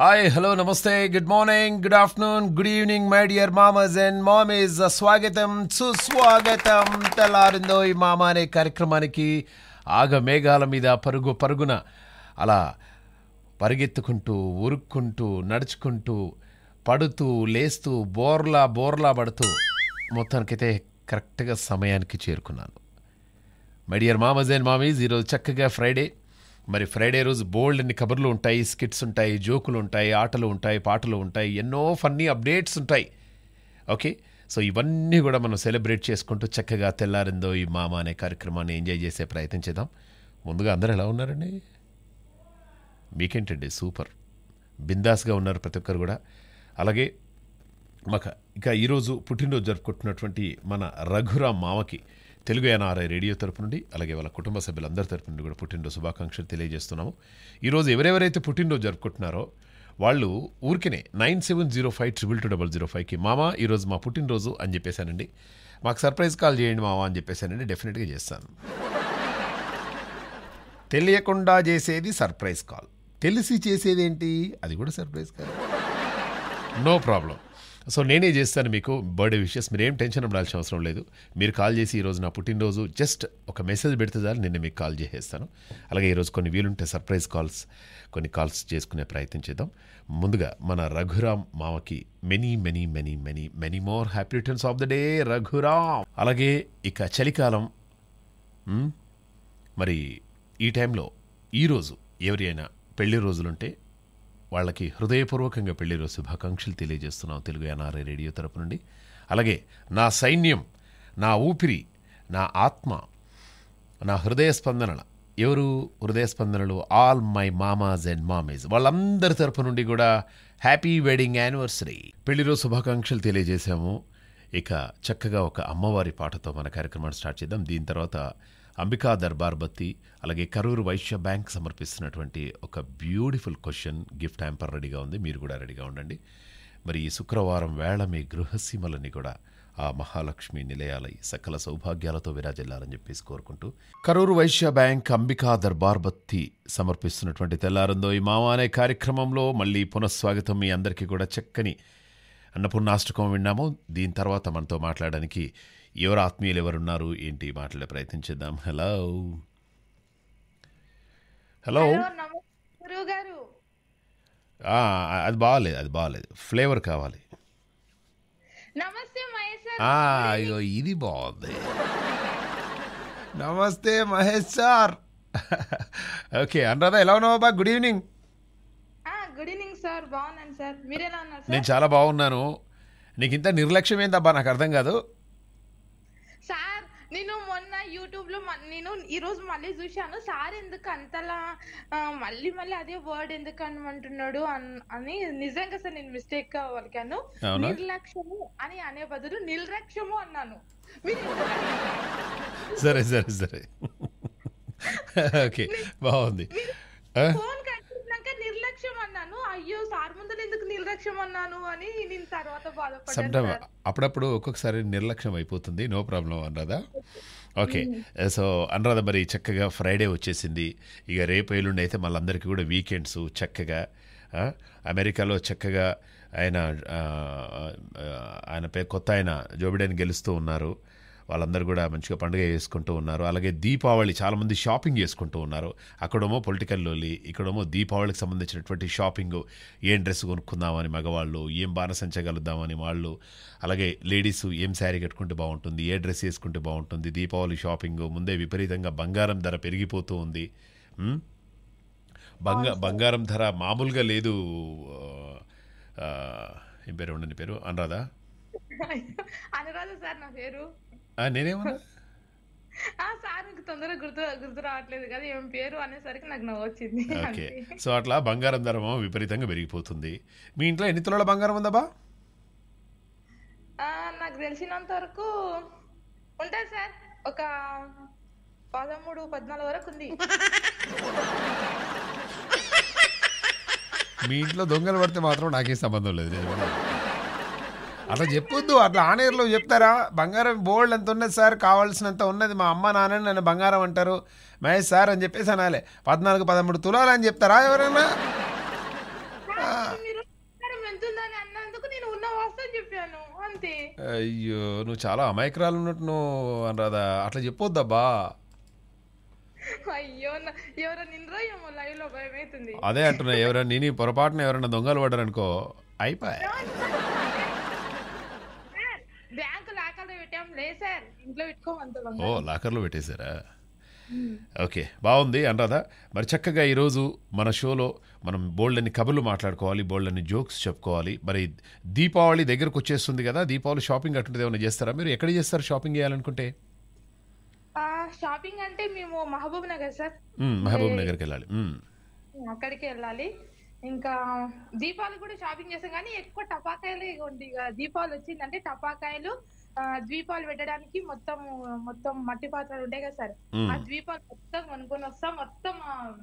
Hi hello నమస్తే good morning good afternoon good evening my dear మామస్ and మామీస్ స్వాగతం సుస్వాగతం తెల్లారిందో ఈ మామ అనే కార్యక్రమానికి ఆగ మేఘాల మీద పరుగు పరుగున అలా పరిగెత్తుకుంటూ ఉరుక్కుంటూ నడుచుకుంటూ పడుతూ లేస్తూ బోర్లా బోర్లా పడుతూ మొత్తానికైతే కరెక్ట్గా సమయానికి చేరుకున్నాను మై డియర్ మామస్ అండ్ మామీస్ ఈరోజు చక్కగా ఫ్రైడే మరి ఫ్రైడే రోజు బోల్డ్ అన్ని కబుర్లు ఉంటాయి స్కిట్స్ ఉంటాయి జోకులు ఉంటాయి ఆటలు ఉంటాయి పాటలు ఉంటాయి ఎన్నో ఫన్నీ అప్డేట్స్ ఉంటాయి ఓకే సో ఇవన్నీ కూడా మనం సెలబ్రేట్ చేసుకుంటూ చక్కగా తెల్లారిందో ఈ మామ అనే కార్యక్రమాన్ని ఎంజాయ్ చేసే ప్రయత్నం చేద్దాం ముందుగా అందరూ ఎలా ఉన్నారండి మీకేంటండి సూపర్ బిందాస్గా ఉన్నారు ప్రతి ఒక్కరు కూడా అలాగే మాకు ఇక ఈరోజు పుట్టినరోజు జరుపుకుంటున్నటువంటి మన రఘురామ్ మామకి తెలుగు ఎన్ఆర్ఐ రేడియో తరపు నుండి అలాగే వాళ్ళ కుటుంబ సభ్యులందరి తరపు నుండి కూడా పుట్టినరోజు శుభాకాంక్షలు తెలియజేస్తున్నాము ఈరోజు ఎవరెవరైతే పుట్టినరోజు జరుపుకుంటున్నారో వాళ్ళు ఊరికినే nine seven zero five triple two double zero ఫైవ్కి మామ ఈరోజు మా పుట్టినరోజు అని చెప్పేశానండి మాకు సర్ప్రైజ్ కాల్ చేయండి మామ అని చెప్పేశానండి డెఫినెట్గా చేస్తాను తెలియకుండా చేసేది సర్ప్రైజ్ కాల్ తెలిసి చేసేది ఏంటి అది కూడా surprise call no problem so నేనే చేస్తాను మీకు బర్త్డే విషెస్ మీరు ఏం టెన్షన్ ఉండాల్సిన అవసరం లేదు మీరు కాల్ చేసి ఈరోజు నా పుట్టినరోజు జస్ట్ ఒక మెసేజ్ పెడితే చాలు నేను మీకు కాల్ చేసేస్తాను అలాగే ఈరోజు కొన్ని వీలుంటే సర్ప్రైజ్ కాల్స్ కొన్ని కాల్స్ చేసుకునే ప్రయత్నం చేద్దాం ముందుగా మన రఘురామ్ మామకి many many many many many more happy returns of the day Raghuram అలాగే ఇక చలికాలం మరి ఈ టైంలో ఈరోజు ఎవరి అయినా పెళ్లి రోజులుంటే వాళ్ళకి హృదయపూర్వకంగా పెళ్లిరోజు శుభాకాంక్షలు తెలియజేస్తున్నాం తెలుగు ఎన్ఆర్ఐ రేడియో తరపు నుండి అలాగే నా సైన్యం నా ఊపిరి నా ఆత్మ నా హృదయ స్పందనల ఎవరు హృదయ స్పందనలు ఆల్ మై మామాస్ అండ్ మామీస్ వాళ్ళందరి తరపు నుండి కూడా హ్యాపీ వెడ్డింగ్ యానివర్సరీ పెళ్లిరోజు శుభాకాంక్షలు తెలియజేశాము ఇక చక్కగా ఒక అమ్మవారి పాటతో మన కార్యక్రమాన్ని స్టార్ట్ చేద్దాం దీని తర్వాత అంబికా దర్బార్ బత్తి అలాగే కరూరు వైశ్య బ్యాంక్ సమర్పిస్తున్నటువంటి ఒక బ్యూటిఫుల్ క్వశ్చన్ గిఫ్ట్ హ్యాంపర్ రెడీగా ఉంది మీరు కూడా రెడీగా ఉండండి మరి ఈ శుక్రవారం వేళ మీ గృహసీమలని కూడా ఆ మహాలక్ష్మి నిలయాలై సకల సౌభాగ్యాలతో విరాజిల్లాలని చెప్పేసి కోరుకుంటూ కరూరు వైశ్య బ్యాంక్ అంబికా దర్బార్ బత్తి సమర్పిస్తున్నటువంటి తెల్లారందో ఈ మామ అనే కార్యక్రమంలో మళ్ళీ పునఃస్వాగతం మీ అందరికీ కూడా చక్కని అన్నపూర్ణాష్టకం విన్నాము దీని తర్వాత మనతో మాట్లాడడానికి ఎవరు ఆత్మీయులు ఎవరున్నారు ఏంటి మాట్లాడే ప్రయత్నం చేద్దాం హలో హలో అది బాగాలేదు అది బాగాలేదు ఫ్లేవర్ కావాలి అయ్యో ఇది బాగుంది నమస్తే మహేష్ సార్ ఓకే అనురాధ ఎలా ఉన్నావు బా good evening good evening sir బాగున్నాను సార్ మీరు ఎలా ఉన్నారు నేను చాలా బాగున్నాను నీకు ఇంత నిర్లక్ష్యం ఏందబ్బా నాకు అర్థం కాదు నేను మొన్న యూట్యూబ్ లో నేను ఈ రోజు మళ్ళీ చూశాను సార్ ఎందుకు అంతలా మళ్ళీ మళ్ళీ అదే వర్డ్ ఎందుకు అనమంటున్నాడు అని నిజంగా సార్ నేను మిస్టేక్ గా నిర్లక్ష్యము అని అనే బదులు నిర్లక్ష్యము అన్నాను సరే సరే సరే ఓకే బాగుంది ఫోన్ కట్టినాక నిర్లక్ష్యం అన్నాను అయ్యో సార్ ముందు నిర్లక్ష్యం అన్నాను అని నేను తర్వాత బాధపడ్డాను అప్పుడప్పుడు ఒక్కొక్కసారి నిర్లక్ష్యం అయిపోతుంది no problem Anuradha okay so Anuradha మరి చక్కగా ఫ్రైడే వచ్చేసింది ఇక రేపు ఎల్లుండి అయితే మళ్ళందరికీ కూడా వీకెండ్స్ చక్కగా అమెరికాలో చక్కగా ఆయన ఆయన పే కొత్త ఆయన జోబిడేని గెలుస్తూ ఉన్నారు వాళ్ళందరూ కూడా మంచిగా పండుగ చేసుకుంటూ ఉన్నారు అలాగే దీపావళి చాలామంది షాపింగ్ చేసుకుంటూ ఉన్నారు అక్కడేమో పొలిటికల్ లోలి ఇక్కడేమో దీపావళికి సంబంధించినటువంటి షాపింగ్ ఏం డ్రెస్ కొనుక్కుందామని మగవాళ్ళు ఏం బాణసంచ వాళ్ళు అలాగే లేడీస్ ఏం శారీ కట్టుకుంటే బాగుంటుంది ఏ డ్రెస్ వేసుకుంటే బాగుంటుంది దీపావళి షాపింగ్ ముందే విపరీతంగా బంగారం ధర పెరిగిపోతూ ఉంది బంగా బంగారం ధర మామూలుగా లేదు ఏం పేరు ఉండని పేరు అనురాధ అనురాధ సార్ నా పేరు నేనేమన్నా సార్ నాకు తొందరగా గుర్తు గుర్తు రావట్లేదు కదా ఏం పేరు అనేసరికి నాకు నవ్వు వచ్చింది ఓకే సో అట్లా బంగారం ధరమో విపరీతంగా పెరిగిపోతుంది మీ ఇంట్లో ఎన్ని తులాల బంగారం ఉందబ్బా నాకు తెలిసినంత వరకు ఉంటుంది సార్ ఒక పదమూడు పద్నాలుగు వరకు ఉంది మీ ఇంట్లో దొంగలు పడితే మాత్రం నాకేం సంబంధం లేదు అట్లా చెప్పొద్దు అట్లా ఆనేర్లో చెప్తారా బంగారం బోల్డ్ ఎంత ఉన్నది సార్ కావాల్సినంత ఉన్నది మా అమ్మ నాన్న నన్ను బంగారం అంటారు మహేష్ సార్ అని చెప్పేసి అనాలే పద్నాలుగు పదమూడు తులాలు అని చెప్తారా ఎవరైనా అయ్యో నువ్వు చాలా అమాయకరాలు ఉన్నట్టు నువ్వు అనరాదా అట్లా చెప్పొద్దబ్బా అదే అంటున్నా ఎవరైనా నేను పొరపాటున ఎవరైనా దొంగలు పడ్డారనుకో అయిపోయా బ్యాంక్ లాకర్లో పెట్టాం లే సార్ ఇంట్లో పెట్టుకోమంటున్నాం ఓ లాకర్లో పెట్టేశారా ఓకే బాగుంది అనరాధా మరి చక్కగా ఈరోజు మన షోలో మనం అని కబుర్లు మాట్లాడుకోవాలి అని జోక్స్ చెప్పుకోవాలి మరి దీపావళి దగ్గరకు వచ్చేస్తుంది కదా దీపావళి షాపింగ్ అటువంటిది ఏమైనా చేస్తారా మీరు ఎక్కడ చేస్తారు షాపింగ్ చేయాలనుకుంటే షాపింగ్ అంటే మేము మహబూబ్ నగర్ సార్ మహబూబ్ నగర్కి వెళ్ళాలి అక్కడికి వెళ్ళాలి ఇంకా దీపాలు కూడా షాపింగ్ చేస్తాం కానీ ఎక్కువ టపాకాయలే ఉంది దీపాలు వచ్చిందంటే టపాకాయలు ద్వీపాలు పెట్టడానికి మొత్తం మొత్తం మట్టి పాత్రలు ఉంటాయి కదా సార్ ఆ ద్వీపాలు మొత్తం కొనుక్కొని వస్తాం మొత్తం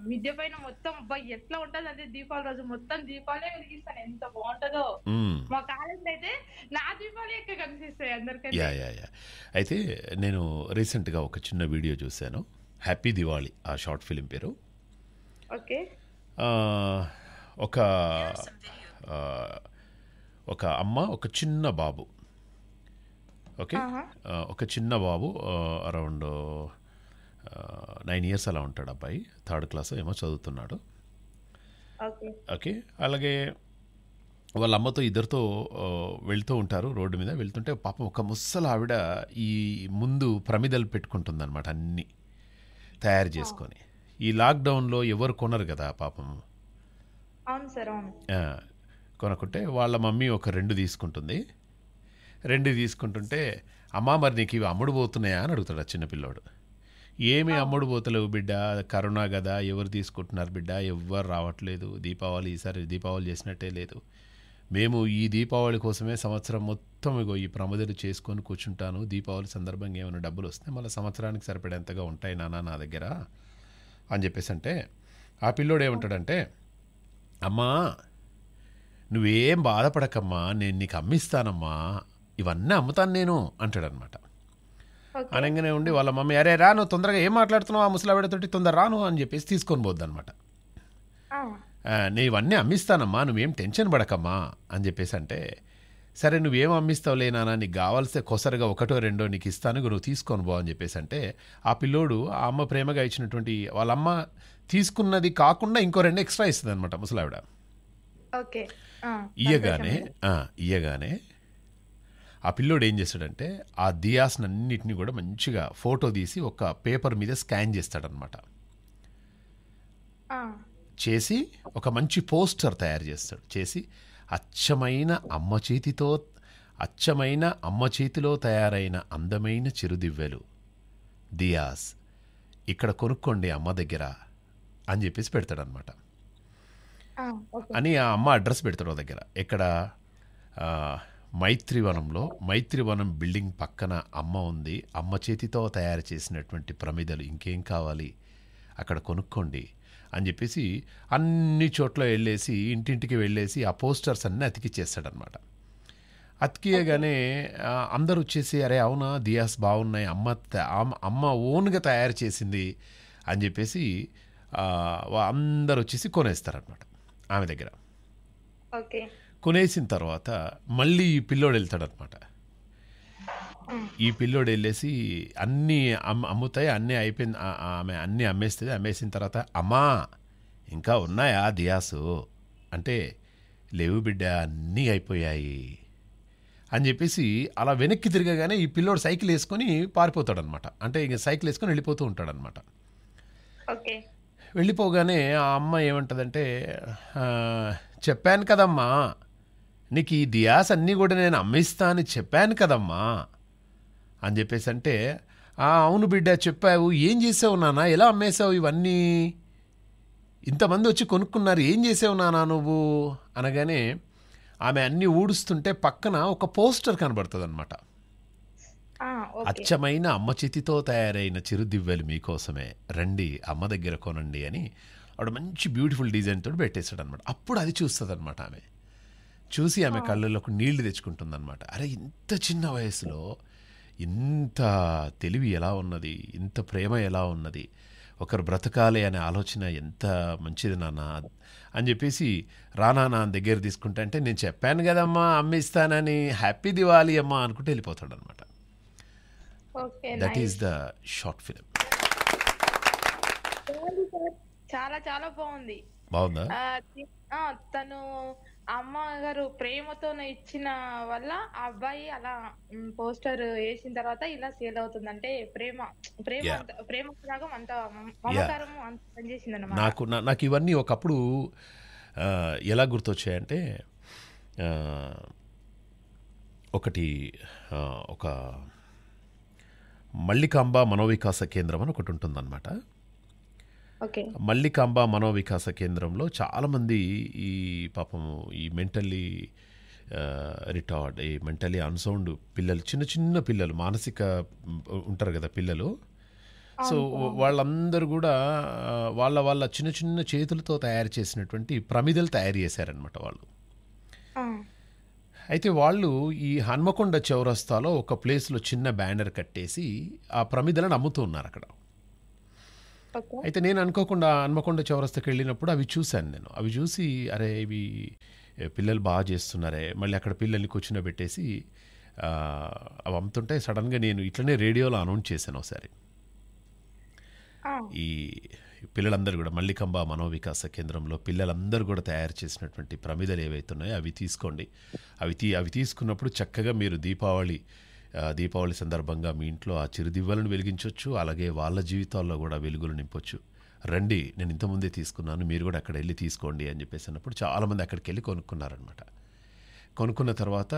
మిద్య పైన మొత్తం ఎట్లా ఉంటది అంటే దీపాల రోజు మొత్తం దీపాలే వెలిగిస్తాను ఎంత బాగుంటదో మా కాలేజ్ అయితే నా దీపాలే ఎక్కువ కనిపిస్తాయి అందరికీ అయితే నేను రీసెంట్ గా ఒక చిన్న వీడియో చూశాను హ్యాపీ దివాళి ఆ షార్ట్ ఫిలిం పేరు ఓకే ఒక ఒక అమ్మ ఒక చిన్న బాబు ఓకే ఒక చిన్న బాబు అరౌండ్ నైన్ ఇయర్స్ అలా ఉంటాడు అబ్బాయి థర్డ్ క్లాస్ ఏమో చదువుతున్నాడు ఓకే అలాగే వాళ్ళ అమ్మతో ఇద్దరితో వెళ్తూ ఉంటారు రోడ్డు మీద వెళ్తుంటే పాపం ఒక ముసలు ఆవిడ ఈ ముందు ప్రమిదలు పెట్టుకుంటుందన్నమాట అన్నీ తయారు చేసుకొని ఈ లాక్డౌన్లో ఎవరు కొనరు కదా పాపం అవును సార్ కొనుక్కుంటే వాళ్ళ మమ్మీ ఒక రెండు తీసుకుంటుంది రెండు తీసుకుంటుంటే అమ్మ మరి నీకు ఇవి అమ్ముడు పోతున్నాయా అని అడుగుతాడు ఆ చిన్నపిల్లోడు ఏమి అమ్ముడు పోతలేవు బిడ్డ కరోనా కదా ఎవరు తీసుకుంటున్నారు బిడ్డ ఎవ్వరు రావట్లేదు దీపావళి ఈసారి దీపావళి చేసినట్టే లేదు మేము ఈ దీపావళి కోసమే సంవత్సరం మొత్తం ఇగో ఈ ప్రమదలు చేసుకొని కూర్చుంటాను దీపావళి సందర్భంగా ఏమైనా డబ్బులు వస్తే మళ్ళీ సంవత్సరానికి సరిపడేంతగా ఉంటాయి నాన్న నా దగ్గర అని చెప్పేసి అంటే ఆ పిల్లోడు ఏమంటాడంటే అమ్మా నువ్వేం బాధపడకమ్మా నేను నీకు అమ్మిస్తానమ్మా ఇవన్నీ అమ్ముతాను నేను అంటాడనమాట అనగానే ఉండి వాళ్ళ మమ్మీ అరే రాను తొందరగా ఏం మాట్లాడుతున్నావు ఆ ముసలావిడతోటి తొందర రాను అని చెప్పేసి తీసుకొని పోద్దనమాట నేను ఇవన్నీ అమ్మిస్తానమ్మా నువ్వేం టెన్షన్ పడకమ్మా అని చెప్పేసి అంటే సరే నువ్వేం అమ్మిస్తావు లేనా నీకు కావాల్సే కొసరగా ఒకటో రెండో నీకు ఇస్తాను నువ్వు తీసుకొని పో అని చెప్పేసి అంటే ఆ పిల్లోడు ఆ అమ్మ ప్రేమగా ఇచ్చినటువంటి వాళ్ళమ్మ తీసుకున్నది కాకుండా ఇంకో రెండు ఎక్స్ట్రా ఇస్తుంది అనమాట ముసలావిడ ఇయ్యగానే ఇయ్యగానే ఆ పిల్లోడు ఏం చేస్తాడంటే ఆ దియాస్ని అన్నిటిని కూడా మంచిగా ఫోటో తీసి ఒక పేపర్ మీద స్కాన్ చేస్తాడనమాట చేసి ఒక మంచి పోస్టర్ తయారు చేస్తాడు చేసి అచ్చమైన అమ్మ చేతితో అచ్చమైన అమ్మ చేతిలో తయారైన అందమైన చిరుదివ్వెలు దియాస్ ఇక్కడ కొనుక్కోండి అమ్మ దగ్గర అని చెప్పేసి అనమాట అని ఆ అమ్మ అడ్రస్ పెడతాడు దగ్గర ఎక్కడ మైత్రివనంలో మైత్రివనం బిల్డింగ్ పక్కన అమ్మ ఉంది అమ్మ చేతితో తయారు చేసినటువంటి ప్రమిదలు ఇంకేం కావాలి అక్కడ కొనుక్కోండి అని చెప్పేసి అన్ని చోట్ల వెళ్ళేసి ఇంటింటికి వెళ్ళేసి ఆ పోస్టర్స్ అన్నీ అతికిచ్చేస్తాడనమాట అతికియగానే అందరు వచ్చేసి అరే అవునా దియాస్ బాగున్నాయి అమ్మ అమ్మ ఓన్గా తయారు చేసింది అని చెప్పేసి అందరు వచ్చేసి కొనేస్తారనమాట ఆమె దగ్గర కొనేసిన తర్వాత మళ్ళీ ఈ పిల్లోడు వెళ్తాడనమాట ఈ పిల్లోడు వెళ్ళేసి అన్నీ అమ్ అమ్ముతాయి అన్నీ అయిపోయింది ఆమె అన్నీ అమ్మేస్తుంది అమ్మేసిన తర్వాత అమ్మా ఇంకా ఉన్నాయా దియాసు అంటే లేవు బిడ్డ అన్నీ అయిపోయాయి అని చెప్పేసి అలా వెనక్కి తిరగగానే ఈ పిల్లోడు సైకిల్ వేసుకొని పారిపోతాడనమాట అంటే ఇంక సైకిల్ వేసుకొని వెళ్ళిపోతూ ఉంటాడనమాట వెళ్ళిపోగానే ఆ అమ్మ ఏమంటుందంటే చెప్పాను కదమ్మా నీకు ఈ దియాస్ అన్నీ కూడా నేను అమ్మిస్తా అని చెప్పాను కదమ్మా అని చెప్పేసి అంటే అవును బిడ్డ చెప్పావు ఏం చేసావు నాన్న ఎలా అమ్మేశావు ఇవన్నీ ఇంతమంది వచ్చి కొనుక్కున్నారు ఏం చేసావు నాన్న నువ్వు అనగానే ఆమె అన్నీ ఊడుస్తుంటే పక్కన ఒక పోస్టర్ కనబడుతుంది అనమాట అచ్చమైన అమ్మ చేతితో తయారైన చిరుదివ్వలు మీకోసమే రండి అమ్మ దగ్గర కొనండి అని ఆవిడ మంచి బ్యూటిఫుల్ డిజైన్ తోటి పెట్టేశాడు అనమాట అప్పుడు అది చూస్తుంది అనమాట ఆమె చూసి ఆమె కళ్ళలోకి నీళ్లు తెచ్చుకుంటుంది అనమాట అరే ఇంత చిన్న వయసులో ఇంత తెలివి ఎలా ఉన్నది ఇంత ప్రేమ ఎలా ఉన్నది ఒకరు బ్రతకాలి అనే ఆలోచన ఎంత మంచిది నాన్న అని చెప్పేసి రానా నా దగ్గర తీసుకుంటా అంటే నేను చెప్పాను కదమ్మా అమ్మ ఇస్తానని హ్యాపీ దివాలి అమ్మా అనుకుంటే వెళ్ళిపోతాడు అనమాట that is the short film చాలా చాలా బాగుంది బాగుందా తను అమ్మగారు ప్రేమతో ఇచ్చిన వల్ల ఆ అబ్బాయి అలా పోస్టర్ వేసిన తర్వాత ఇలా సేల్ అవుతుంది అంటే ప్రేమ ప్రేమ ప్రేమ అంత అంత పనిచేసింది నాకు నాకు ఇవన్నీ ఒకప్పుడు ఎలా గుర్తొచ్చాయంటే ఒకటి ఒక మల్లికాంబ మనోవికాస కేంద్రం అని ఒకటి ఉంటుందన్నమాట మల్లికాంబ మనోవికాస కేంద్రంలో చాలామంది ఈ పాపం ఈ మెంటల్లీ రిటార్డ్ ఈ మెంటలీ అన్సౌండ్ పిల్లలు చిన్న చిన్న పిల్లలు మానసిక ఉంటారు కదా పిల్లలు సో వాళ్ళందరూ కూడా వాళ్ళ వాళ్ళ చిన్న చిన్న చేతులతో తయారు చేసినటువంటి ప్రమిదలు తయారు చేశారనమాట వాళ్ళు అయితే వాళ్ళు ఈ హన్మకొండ చౌరస్తాలో ఒక ప్లేస్లో చిన్న బ్యానర్ కట్టేసి ఆ ప్రమిదలను అమ్ముతూ ఉన్నారు అక్కడ అయితే నేను అనుకోకుండా హన్మకొండ చౌరస్తకి వెళ్ళినప్పుడు అవి చూశాను నేను అవి చూసి అరే ఇవి పిల్లలు బాగా చేస్తున్నారే మళ్ళీ అక్కడ పిల్లల్ని పెట్టేసి అవి అమ్ముతుంటే సడన్గా నేను ఇట్లనే రేడియోలో అనౌన్స్ చేశాను ఒకసారి ఈ పిల్లలందరూ కూడా మల్లికంబ మనోవికాస కేంద్రంలో పిల్లలందరూ కూడా తయారు చేసినటువంటి ప్రమిదలు ఏవైతున్నాయో అవి తీసుకోండి అవి తీ అవి తీసుకున్నప్పుడు చక్కగా మీరు దీపావళి దీపావళి సందర్భంగా మీ ఇంట్లో ఆ చిరుదివ్వలను వెలిగించవచ్చు అలాగే వాళ్ళ జీవితాల్లో కూడా వెలుగులు నింపొచ్చు రండి నేను ఇంతకుముందే తీసుకున్నాను మీరు కూడా అక్కడ వెళ్ళి తీసుకోండి అని చెప్పేసి అన్నప్పుడు చాలామంది అక్కడికి వెళ్ళి కొనుక్కున్నారనమాట కొనుక్కున్న తర్వాత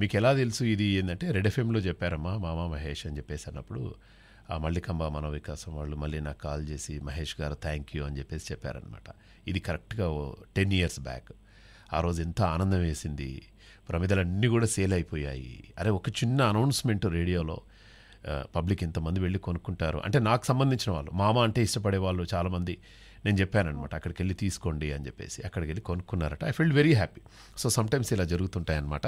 మీకు ఎలా తెలుసు ఇది ఏంటంటే రెడ్ ఎఫ్ఎంలో చెప్పారమ్మా మామ మహేష్ అని చెప్పేసి అన్నప్పుడు ఆ మల్లికంబ మనోవికాసం వాళ్ళు మళ్ళీ నాకు కాల్ చేసి మహేష్ గారు థ్యాంక్ యూ అని చెప్పేసి చెప్పారనమాట ఇది కరెక్ట్గా టెన్ ఇయర్స్ బ్యాక్ ఆ రోజు ఎంత ఆనందం వేసింది ప్రమిదలన్నీ కూడా సేల్ అయిపోయాయి అరే ఒక చిన్న అనౌన్స్మెంట్ రేడియోలో పబ్లిక్ ఇంతమంది వెళ్ళి కొనుక్కుంటారు అంటే నాకు సంబంధించిన వాళ్ళు మామ అంటే ఇష్టపడే వాళ్ళు చాలామంది నేను చెప్పానమాట అక్కడికి వెళ్ళి తీసుకోండి అని చెప్పేసి అక్కడికి వెళ్ళి కొనుక్కున్నారట I feel very happy so sometimes ఇలా జరుగుతుంటాయన్నమాట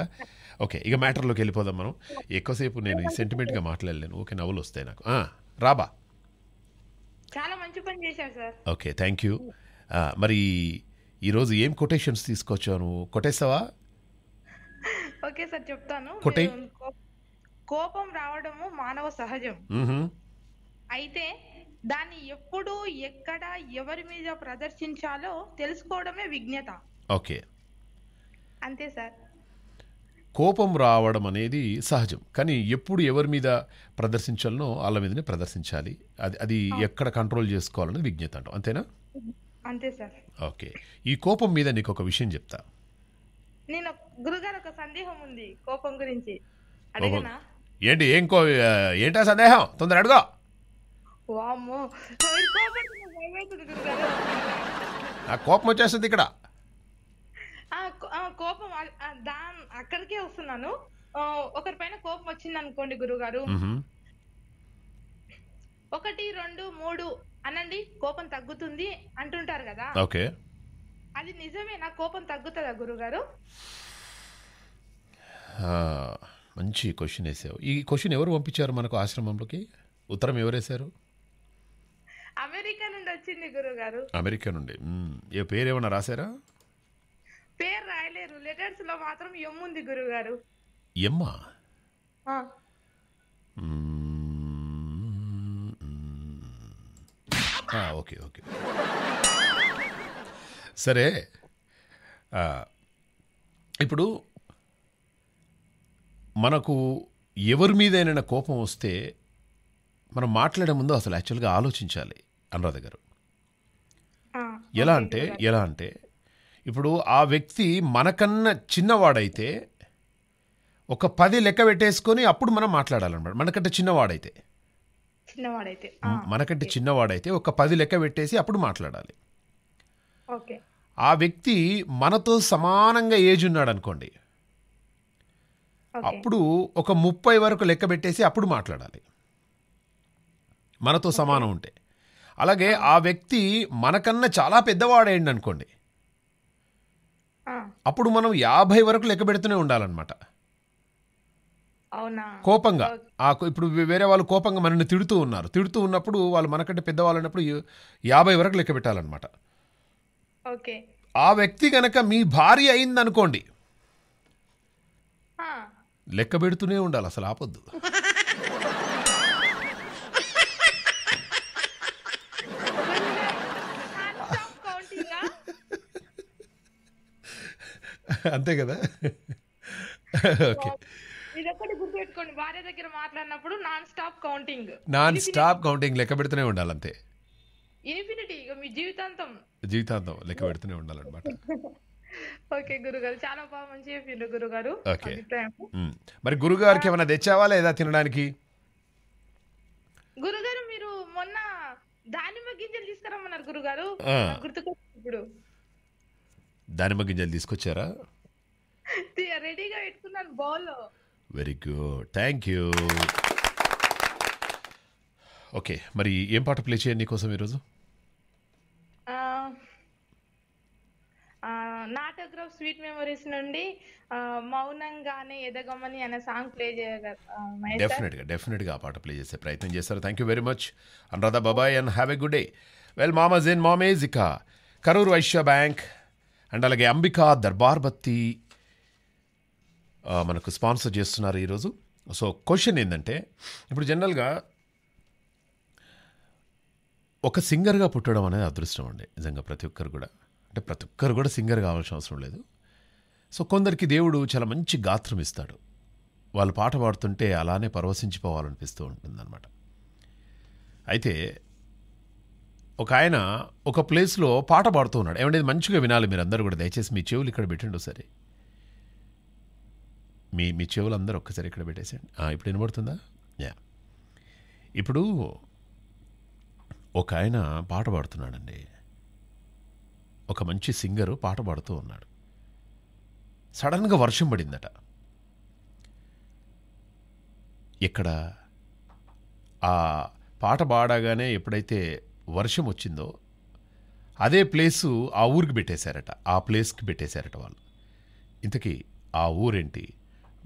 ఓకే ఇక మ్యాటర్లోకి వెళ్ళిపోదాం మనం ఎక్కువసేపు నేను ఈ సెంటిమెంట్గా మాట్లాడలేను ఓకే నవ్వులు వస్తాయి నాకు రాబా చాలా మంచి పని చేశారు సార్ ఓకే థ్యాంక్ యూ మరి ఈరోజు ఏం కొటేషన్స్ తీసుకొచ్చావు నువ్వు కొట్టేస్తావా ఓకే సార్ చెప్తాను కోపం రావడము మానవ సహజం అయితే దాన్ని ఎప్పుడు ఎక్కడ ఎవరి మీద ప్రదర్శించాలో తెలుసుకోవడమే విజ్ఞత ఓకే అంతే సార్ కోపం రావడం అనేది సహజం కానీ ఎప్పుడు ఎవరి మీద ప్రదర్శించాలనో వాళ్ళ మీదనే ప్రదర్శించాలి అది అది ఎక్కడ కంట్రోల్ చేసుకోవాలనేది విజ్ఞత అంటాం అంతేనా అంతే సార్ ఓకే ఈ కోపం మీద నీకు ఒక విషయం చెప్తా నేను గురుగారు ఒక సందేహం ఉంది కోపం గురించి ఏంటి ఏం కో ఏంటా సందేహం తొందర అడుగు వామ్మో కోపం వచ్చేస్తుంది ఇక్కడ కోపం దా అక్కడికే వస్తున్నాను ఒకరి పైన కోపం వచ్చింది అనుకోండి గారు ఒకటి రెండు మూడు అనండి కోపం తగ్గుతుంది అంటుంటారు కదా ఓకే అది నిజమేనా కోపం తగ్గుతుందా గురుగారు మంచి క్వశ్చన్ వేసావు ఈ క్వశ్చన్ ఎవరు పంపించారు మనకు ఆశ్రమంలోకి ఉత్తరం ఎవరు వేశారు అమెరికా నుండి వచ్చింది గురువు గారు అమెరికా నుండి ఏ పేరు ఏమన్నా రాశారా పేరు రాయలేరు లెటర్స్ లో మాత్రం ఎమ్ముంది గారు ఎమ్మా ఓకే ఓకే సరే ఇప్పుడు మనకు ఎవరి మీదైనా కోపం వస్తే మనం మాట్లాడే ముందు అసలు యాక్చువల్గా ఆలోచించాలి అనురాధ గారు ఎలా అంటే ఎలా అంటే ఇప్పుడు ఆ వ్యక్తి మనకన్నా చిన్నవాడైతే ఒక పది లెక్క పెట్టేసుకొని అప్పుడు మనం మాట్లాడాలన్నమాట మనకంటే చిన్నవాడైతే చిన్నవాడైతే మనకంటే చిన్నవాడైతే ఒక పది లెక్క పెట్టేసి అప్పుడు మాట్లాడాలి ఆ వ్యక్తి మనతో సమానంగా ఏజ్ ఉన్నాడు అనుకోండి అప్పుడు ఒక ముప్పై వరకు లెక్క పెట్టేసి అప్పుడు మాట్లాడాలి మనతో సమానం ఉంటే అలాగే ఆ వ్యక్తి మనకన్నా చాలా పెద్దవాడైండి అనుకోండి అప్పుడు మనం యాభై వరకు లెక్క పెడుతూనే ఉండాలన్నమాట కోపంగా ఆ ఇప్పుడు వేరే వాళ్ళు కోపంగా మనల్ని తిడుతూ ఉన్నారు తిడుతూ ఉన్నప్పుడు వాళ్ళు మనకంటే పెద్దవాళ్ళు అన్నప్పుడు యాభై వరకు లెక్క పెట్టాలన్నమాట ఆ వ్యక్తి గనక మీ భార్య అయిందనుకోండి లెక్క పెడుతూనే ఉండాలి అసలు ఆపొద్దు అంతే కదా ఓకే ఇదొక్కటి గుర్తుపెట్టుకోండి భార్య దగ్గర మాట్లాడినప్పుడు nonstop counting nonstop counting లెక్క పెడుతూనే ఉండాలి అంతే ఇన్ఫినిటీ ఇక మీ జీవితాంతం జీవితాంతం లెక్క పెడుతూనే ఉండాలన్నమాట ఓకే గురుగారు చాలా బాగా మంచి చెప్పిండు గురుగారు ఓకే మరి గురుగారికి ఏమైనా తెచ్చావా లేదా తినడానికి గురుగారు మీరు మొన్న దానిమ్మ గింజలు తీసుకురమ్మన్నారు గురుగారు గుర్తుకొచ్చి ఇప్పుడు దానిమ్మ గింజలు తీసుకొచ్చారా రెడీగా పెట్టుకున్నాను బాల్ very good thank you okay మరి ఏం పాట ప్లే చేయండి నీకోసం ఈరోజు నాటోగ్రాఫ్ స్వీట్ మెమరీస్ నుండి మౌనంగానే ఎదగమని అనే సాంగ్ ప్లే చేయగలరు డెఫినెట్గా డెఫినెట్గా ఆ పాట ప్లే చేసే ప్రయత్నం చేస్తారు thank you very much Anuradha బాబాయ్ and have a good day well మామజ్ ఇన్ మామేజ్ ఇక కరూర్ వైశ్య బ్యాంక్ అండ్ అలాగే అంబికా దర్బార్ బత్తి మనకు స్పాన్సర్ చేస్తున్నారు ఈరోజు సో క్వశ్చన్ ఏంటంటే ఇప్పుడు జనరల్గా ఒక సింగర్గా పుట్టడం అనేది అదృష్టం అండి నిజంగా ప్రతి ఒక్కరు కూడా అంటే ప్రతి ఒక్కరు కూడా సింగర్ కావాల్సిన అవసరం లేదు సో కొందరికి దేవుడు చాలా మంచి గాత్రం ఇస్తాడు వాళ్ళు పాట పాడుతుంటే అలానే పరవశించిపోవాలనిపిస్తూ ఉంటుందన్నమాట అయితే ఒక ఆయన ఒక ప్లేస్లో పాట పాడుతూ ఉన్నాడు ఏమంటే మంచిగా వినాలి మీరు అందరూ కూడా దయచేసి మీ చెవులు ఇక్కడ పెట్టండి సరే మీ మీ చెవులు అందరూ ఒక్కసారి ఇక్కడ పెట్టేసేయండి ఇప్పుడు వినబడుతుందా యా ఇప్పుడు ఒక ఆయన పాట పాడుతున్నాడండి ఒక మంచి సింగరు పాట పాడుతూ ఉన్నాడు సడన్గా వర్షం పడిందట ఇక్కడ ఆ పాట పాడగానే ఎప్పుడైతే వర్షం వచ్చిందో అదే ప్లేసు ఆ ఊరికి పెట్టేశారట ఆ ప్లేస్కి పెట్టేశారట వాళ్ళు ఇంతకీ ఆ ఊరేంటి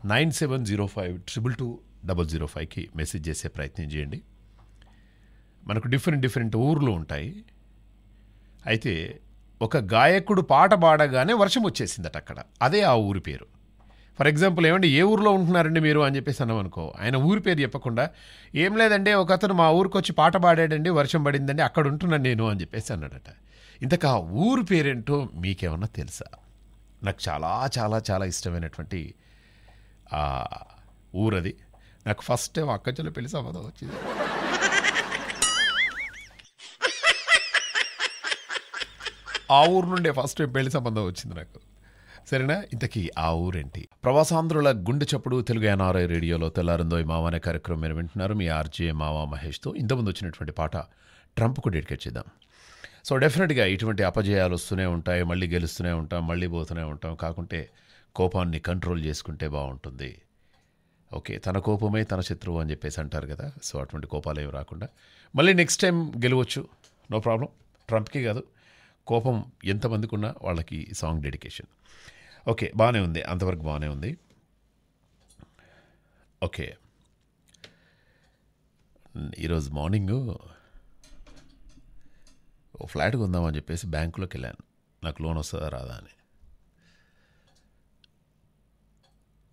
nine seven zero five triple two double zero ఫైవ్కి మెసేజ్ చేసే ప్రయత్నం చేయండి మనకు డిఫరెంట్ డిఫరెంట్ ఊర్లు ఉంటాయి అయితే ఒక గాయకుడు పాట పాడగానే వర్షం వచ్చేసిందట అక్కడ అదే ఆ ఊరి పేరు ఫర్ ఎగ్జాంపుల్ ఏమండి ఏ ఊరిలో ఉంటున్నారండి మీరు అని చెప్పేసి అన్నామనుకో ఆయన ఊరి పేరు చెప్పకుండా ఏం లేదండి ఒక అతను మా ఊరికి వచ్చి పాట పాడాడండి వర్షం పడిందండి అక్కడ ఉంటున్నాను నేను అని చెప్పేసి అన్నాడట ఇంతకు ఆ ఊరు పేరేంటో మీకేమన్నా తెలుసా నాకు చాలా చాలా చాలా ఇష్టమైనటువంటి ఊరది నాకు ఫస్ట్ టైం అక్క చెల్లి పెళ్లి సంబంధం వచ్చింది ఆ ఊరు నుండే ఫస్ట్ టైం పెళ్లి సంబంధం వచ్చింది నాకు సరేనా ఇంతకీ ఆ ఊరేంటి ప్రవాసాంధ్రుల గుండె చప్పుడు తెలుగు ఎన్ఆర్ఐ రేడియోలో తెల్లారిందోయ్ మావ అనే కార్యక్రమం మీరు వింటున్నారు మీ ఆర్జే మావా మహేష్తో ఇంతకుముందు వచ్చినటువంటి పాట ట్రంప్కు డెడికేట్ చేద్దాం సో డెఫినెట్గా ఇటువంటి అపజయాలు వస్తూనే ఉంటాయి మళ్ళీ గెలుస్తూనే ఉంటాం మళ్ళీ పోతూనే ఉంటాం కాకుంటే కోపాన్ని కంట్రోల్ చేసుకుంటే బాగుంటుంది ఓకే తన కోపమే తన శత్రువు అని చెప్పేసి అంటారు కదా సో అటువంటి కోపాలు ఏమి రాకుండా మళ్ళీ నెక్స్ట్ టైం గెలవచ్చు నో ప్రాబ్లం ట్రంప్కి కాదు కోపం ఎంతమందికి ఉన్నా వాళ్ళకి సాంగ్ డెడికేషన్ ఓకే బాగానే ఉంది అంతవరకు బాగానే ఉంది ఓకే ఈరోజు మార్నింగు ఓ ఫ్లాట్ కొందామని చెప్పేసి బ్యాంకులోకి వెళ్ళాను నాకు లోన్ వస్తుందా రాదా అని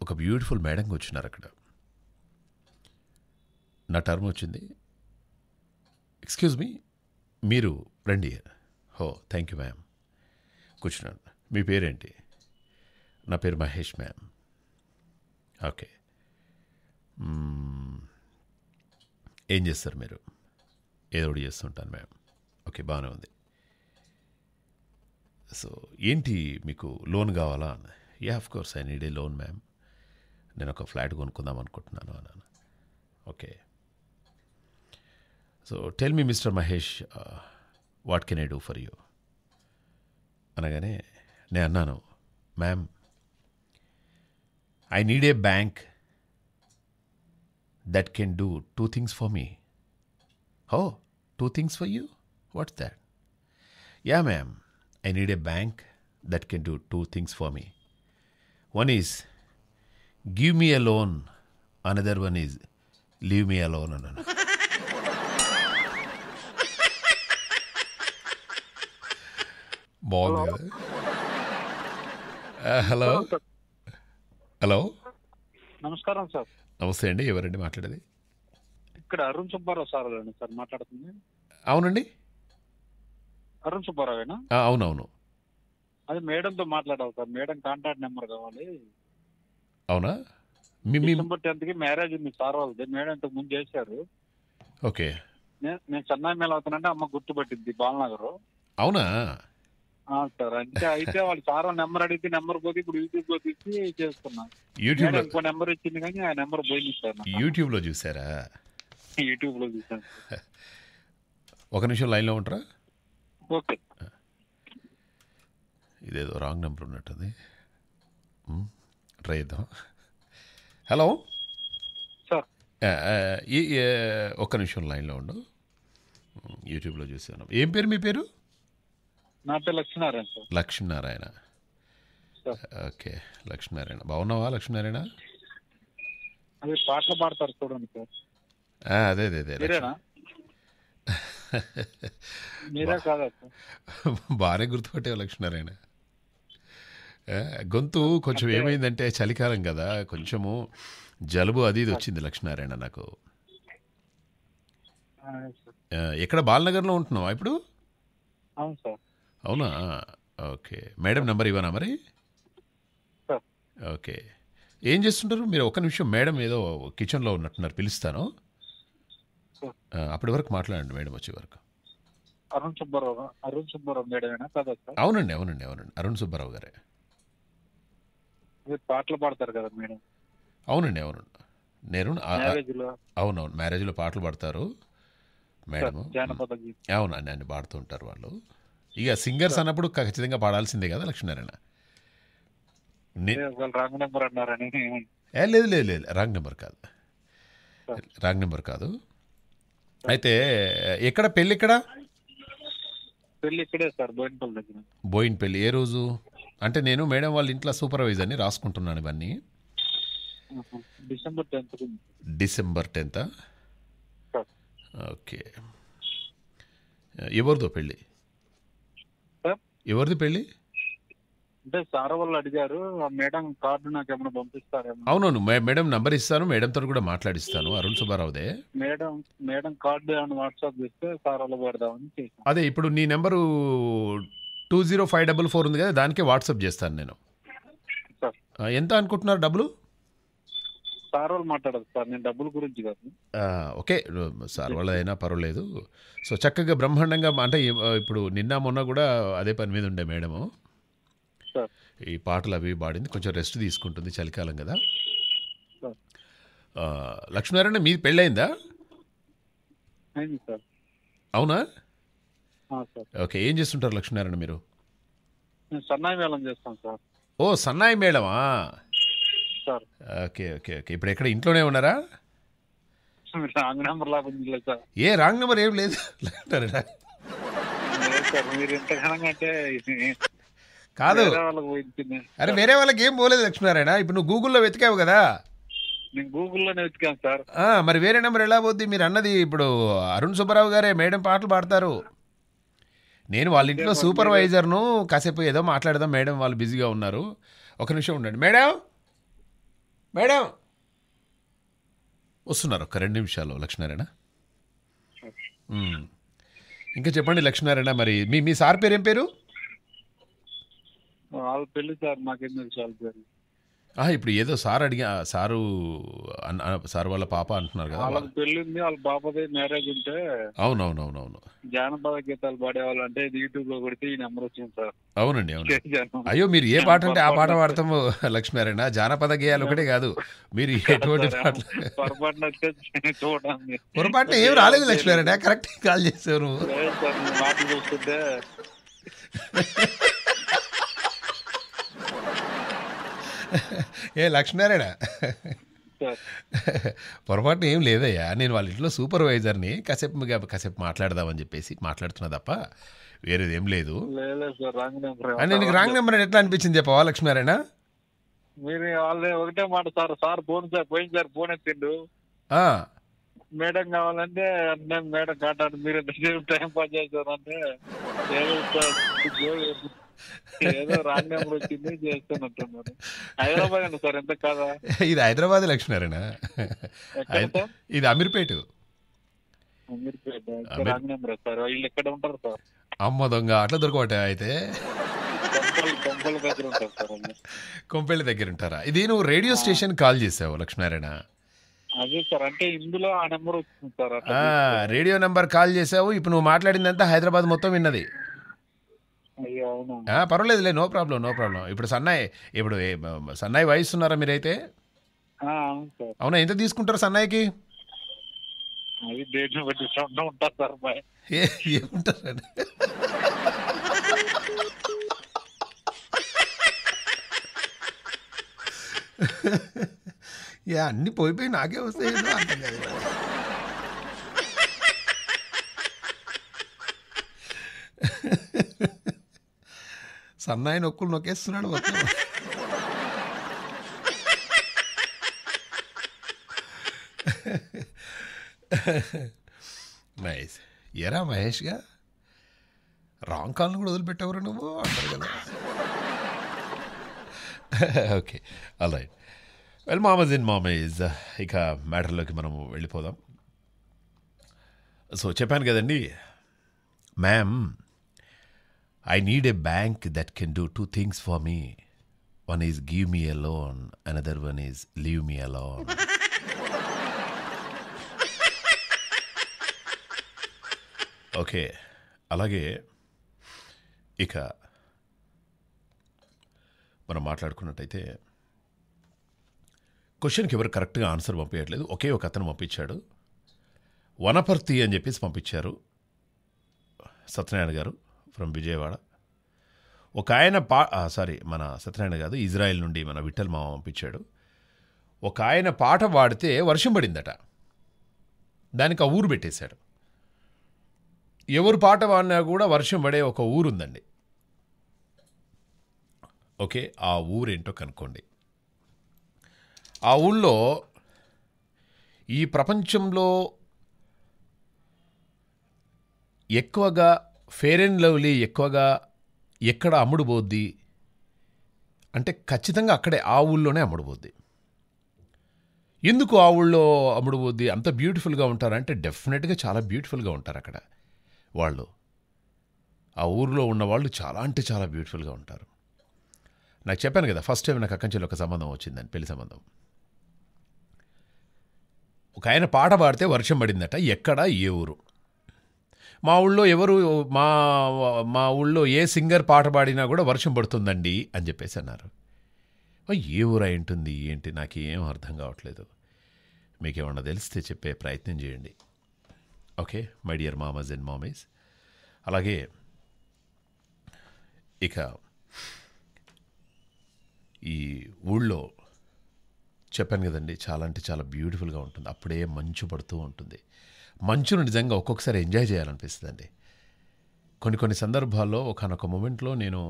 ఒక బ్యూటిఫుల్ మేడంగా వచ్చినారు అక్కడ నా టర్మ్ వచ్చింది ఎక్స్క్యూజ్ మీ మీరు రండి హో థ్యాంక్ యూ మ్యామ్ కూర్చున్నాను మీ పేరేంటి నా పేరు మహేష్ మ్యామ్ ఓకే ఏం చేస్తారు మీరు ఏదో ఒకటి చేస్తుంటాను మ్యామ్ ఓకే బాగానే ఉంది సో ఏంటి మీకు లోన్ కావాలా ya of course I need a loan ma'am నేను ఒక ఫ్లాట్ కొనుక్కుందాం అనుకుంటున్నాను అన్నాను okay so tell me mister Mahesh what can I do for you అనగానే నేను అన్నాను ma'am I need a bank that can do two things for me హో two things for you what's that ya ma'am I need a bank that can do two things for me one is give me a loan another one is leave me a loan అన్నాను బాగుంది hello hello నమస్కారం sir నమస్తే అండి ఎవరండి మాట్లాడేది ఇక్కడ Arun Subbarao sir sir మాట్లాడుతుంది అవునండి అరుణ్ సుబ్బారావేనా అవునవును అది మేడంతో మాట్లాడాలి సార్ మేడం కాంటాక్ట్ నెంబర్ కావాలి అవునా మీ మీ డిసెంబర్ టెన్త్ కి మ్యారేజ్ ఉంది సార్ వాళ్ళు వాళ్ళది మేడం ఇంతకు ముందు చేశారు ఓకే నేను నేను చెన్నై మేళ అవుతానంటే అమ్మ గుర్తుపట్టింది బాలనగర్ అవునా సార్ అంటే అయితే వాళ్ళు సార్ వాళ్ళ నెంబర్ అడిగితే నెంబర్ పోతే ఇప్పుడు యూట్యూబ్ లో తీసి చేస్తున్నా యూట్యూబ్ మేడం ఇంకో నెంబర్ ఇచ్చింది కానీ ఆ నెంబర్ పోయింది సార్ నాకు. యూట్యూబ్ లో చూసారా యూట్యూబ్ లో చూసాను ఒక నిమిషం లైన్లో ఉంటారా ఓకే ఇదేదో రాంగ్ నెంబర్ ఉన్నట్టుంది ఉమ్. రైదా హలో ఈ ఒక్క నిమిషం లైన్లో ఉండు యూట్యూబ్లో చూసాను ఏం పేరు మీ పేరు నా పేరు లక్ష్మీనారాయణ లక్ష్మీనారాయణ ఓకే లక్ష్మీనారాయణ బాగున్నావా లక్ష్మీనారాయణ అదే పాటలు పాడతారు చూడండి సార్ అదే అదే అదే బాగానే గుర్తుపట్టే లక్ష్మీనారాయణ గొంతు కొంచెం ఏమైందంటే చలికాలం కదా కొంచెము జలుబు అది ఇది వచ్చింది లక్ష్మీనారాయణ నాకు ఎక్కడ బాలనగర్లో ఉంటున్నావా ఇప్పుడు అవునా ఓకే మేడం నెంబర్ ఇవ్వనా మరి ఓకే ఏం చేస్తుంటారు మీరు ఒక నిమిషం మేడం ఏదో కిచెన్లో ఉన్నట్టున్నారు పిలుస్తాను అప్పటి వరకు మాట్లాడండి మేడం వచ్చే వరకు అరుణ్ సుబ్బారావు అరుణ్ సుబ్బారావు అవునండి అవునండి అవునండి అరుణ్ సుబ్బారావు గారే మీరు పాటలు పాడతారు కదా మేడం అవునండి అవును నేను అవునవును మ్యారేజ్ లో పాటలు పాడతారు మేడం అవునండి అండి ఉంటారు వాళ్ళు ఇక సింగర్స్ అన్నప్పుడు ఖచ్చితంగా పాడాల్సిందే కదా లక్ష్మీనారాయణ రాంగ్ లేదు లేదు లేదు రాంగ్ నెంబర్ కాదు రాంగ్ నెంబర్ కాదు అయితే ఎక్కడ పెళ్ళి ఇక్కడ పెళ్ళి ఇక్కడే సార్ బోయిన్పల్లి దగ్గర బోయిన్పల్లి ఏ రోజు అంటే నేను మేడం వాళ్ళ ఇంట్లో సూపర్వైజర్ని రాసుకుంటున్నాను ఇవన్నీ December tenth December tenth okay ఎవరిదో పెళ్ళి ఎవరిది పెళ్ళి అంటే సార్ వాళ్ళు అడిగారు మేడం కార్డు నాకు ఏమైనా పంపిస్తారేమో అవునవును మేడం నంబర్ ఇస్తాను మేడం తో కూడా మాట్లాడిస్తాను అరుణ్ సుబ్బారావుదే మేడం మేడం కార్డు ఏమైనా వాట్సాప్ చేస్తే సార్ వాళ్ళు పెడదామని అదే ఇప్పుడు నీ number two zero five double four ఉంది కదా దానికే వాట్సాప్ చేస్తాను నేను ఎంత అనుకుంటున్నారు డబ్బులు సార్ సార్ నేను ఓకే సార్ వాళ్ళదైనా పర్వాలేదు సో చక్కగా బ్రహ్మాండంగా అంటే ఇప్పుడు నిన్న మొన్న కూడా అదే పని మీద ఉండే మేడము ఈ పాటలు అవి పాడింది కొంచెం రెస్ట్ తీసుకుంటుంది చలికాలం కదా లక్ష్మీనారాయణ మీది పెళ్ళైందా అవునా ఓకే ఏం చేస్తుంటారు లక్ష్మీనారాయణ మీరు సన్నాయి మేళం చేస్తాం సార్ ఓ సన్నాయి మేళమా సార్ ఓకే ఓకే ఓకే ఇప్పుడు ఎక్కడ ఇంట్లోనే ఉన్నారా రాంగ్ నెంబర్ సార్ ఏ రాంగ్ నెంబర్ ఏం లేదు మీరు అంటే కాదు అరే వేరే వాళ్ళకి ఏం పోలేదు లక్ష్మీనారాయణ ఇప్పుడు నువ్వు గూగుల్లో వెతికావు కదా సార్ మరి వేరే నెంబర్ ఎలా పోద్ది మీరు అన్నది ఇప్పుడు అరుణ్ సుబ్బారావు గారే మేడం పాటలు పాడతారు నేను వాళ్ళ ఇంట్లో సూపర్వైజర్ను కాసేపు ఏదో మాట్లాడదాం మేడం వాళ్ళు బిజీగా ఉన్నారు ఒక నిమిషం ఉండండి మేడం మేడం వస్తున్నారు ఒక రెండు నిమిషాలు లక్ష్మీనారాయణ ఇంకా చెప్పండి లక్ష్మీనారాయణ మరి మీ మీ సార్ పేరు ఏం పేరు వాళ్ళ పెళ్ళి సార్ మాకేం తెలుసు వాళ్ళ పేరు ఇప్పుడు ఏదో సార్ అడిగా సారు సార్ వాళ్ళ పాప అంటున్నారు కదా వాళ్ళకి పెళ్ళింది వాళ్ళ పాపది మ్యారేజ్ ఉంటే అవునవునవునవును జానపద గీతాలు పాడేవాళ్ళు అంటే యూట్యూబ్ లో కొడితే ఈ నెంబర్ వచ్చింది సార్ అవునండి అవును అయ్యో మీరు ఏ పాట అంటే ఆ పాట పాడతాము లక్ష్మీనారాయణ జానపద గేయాలు ఒకటే కాదు మీరు ఎటువంటి పాటలు పొరపాటున ఏం రాలేదు లక్ష్మీనారాయణ కరెక్ట్ కాల్ చేస్తారు ఏ లక్ష్మీనారాయణ పొరపాటున ఏం లేదయ్యా నేను వాళ్ళ ఇంట్లో సూపర్వైజర్ని కాసేపు కాసేపు మాట్లాడదామని చెప్పేసి మాట్లాడుతున్నా తప్ప వేరేది ఏం లేదు నీకు రాంగ్ నెంబర్ ఎట్లా అనిపించింది చెప్పవా లక్ష్మీనారాయణ మీరు వాళ్ళే ఒకటే మాట సార్ సార్ ఫోన్ సార్ పోయింది సార్ ఫోన్ ఎత్తిండు మేడం కావాలంటే నేను మేడం కాటాడు మీరు టైం పాస్ చేస్తారంటే హైదరాబాద్ ఇది హైదరాబాద్ లక్ష్మీనారాయణ ఇది అమీర్పేట అమ్మ దొంగ అట్లా దొరకవట అయితే కొంపల్లి దగ్గర ఉంటారా ఇది నువ్వు రేడియో స్టేషన్ కాల్ చేసావు లక్ష్మీనారాయణ అదే సార్ అంటే ఇందులో ఆ నెంబర్ వచ్చింది సార్ రేడియో నెంబర్ కాల్ చేసావు ఇప్పుడు నువ్వు మాట్లాడిందంతా హైదరాబాద్ మొత్తం విన్నది పర్వాలేదులే నో ప్రాబ్లం నో ప్రాబ్లం ఇప్పుడు సన్నాయి ఇప్పుడు సన్నాయి వయసు ఉన్నారా మీరైతే అవునా ఎంత తీసుకుంటారు సన్నాయికి ఏముంటారండి యా పోయిపోయి నాకే వస్తాయి అర్థం Ha సన్నాయి నొక్కులు నొక్కేస్తున్నాడు నైస్ ఎరా మహేష్గా రాంగ్ కాల్ని కూడా వదిలిపెట్టవరు నువ్వు అంటారు కదా ఓకే అలా వెల్ మామజ్ ఇన్ మామేజ్ ఇక మ్యాటర్లోకి మనం వెళ్ళిపోదాం సో చెప్పాను కదండి ma'am I need a bank that can do two things for me one is give me loan loan, another one is leave me loan okay అలాగే ఇక మనం మాట్లాడుకున్నట్టయితే క్వశ్చన్కి ఎవరు కరెక్ట్గా ఆన్సర్ పంపించట్లేదు ఒకే ఒక అతను పంపించాడు వనపర్తి అని చెప్పేసి పంపించారు సత్యనారాయణ గారు ఫ్రమ్ విజయవాడ ఒక ఆయన పా సారీ మన సత్యనారాయణ కాదు ఇజ్రాయెల్ నుండి మన విఠల్ మామ పంపించాడు ఒక ఆయన పాట పాడితే వర్షం పడిందట దానికి ఆ ఊరు పెట్టేశాడు ఎవరు పాట పాడినా కూడా వర్షం పడే ఒక ఊరుందండి ఓకే ఆ ఊరేంటో కనుక్కోండి ఆ ఊళ్ళో ఈ ప్రపంచంలో ఎక్కువగా ఫేర్ అండ్ లవ్లీ ఎక్కువగా ఎక్కడ అమ్ముడుపోద్ది అంటే ఖచ్చితంగా అక్కడే ఆ ఊళ్ళోనే అమ్ముడుబోద్ది ఎందుకు ఆ ఊళ్ళో అమ్ముడుబోద్ది అంత బ్యూటిఫుల్గా ఉంటారంటే డెఫినెట్గా చాలా బ్యూటిఫుల్గా ఉంటారు అక్కడ వాళ్ళు ఆ ఊరిలో ఉన్నవాళ్ళు చాలా అంటే చాలా బ్యూటిఫుల్గా ఉంటారు నాకు చెప్పాను కదా ఫస్ట్ టైం నాకు నుంచి ఒక సంబంధం వచ్చిందని పెళ్లి సంబంధం ఒక ఆయన పాట పాడితే వర్షం పడిందట ఎక్కడ ఏ ఊరు మా ఊళ్ళో ఎవరు మా మా ఊళ్ళో ఏ సింగర్ పాట పాడినా కూడా వర్షం పడుతుందండి అని చెప్పేసి అన్నారు ఏ ఊరై ఉంటుంది ఏంటి నాకు ఏం అర్థం కావట్లేదు మీకేమన్నా తెలిస్తే చెప్పే ప్రయత్నం చేయండి ఓకే మై డియర్ మామస్ అండ్ మామీస్ అలాగే ఇక ఈ ఊళ్ళో చెప్పాను కదండి చాలా అంటే చాలా బ్యూటిఫుల్గా ఉంటుంది అప్పుడే మంచు పడుతూ ఉంటుంది మంచును నిజంగా ఒక్కొక్కసారి ఎంజాయ్ చేయాలనిపిస్తుందండి కొన్ని కొన్ని సందర్భాల్లో ఒకనొక మూమెంట్లో నేను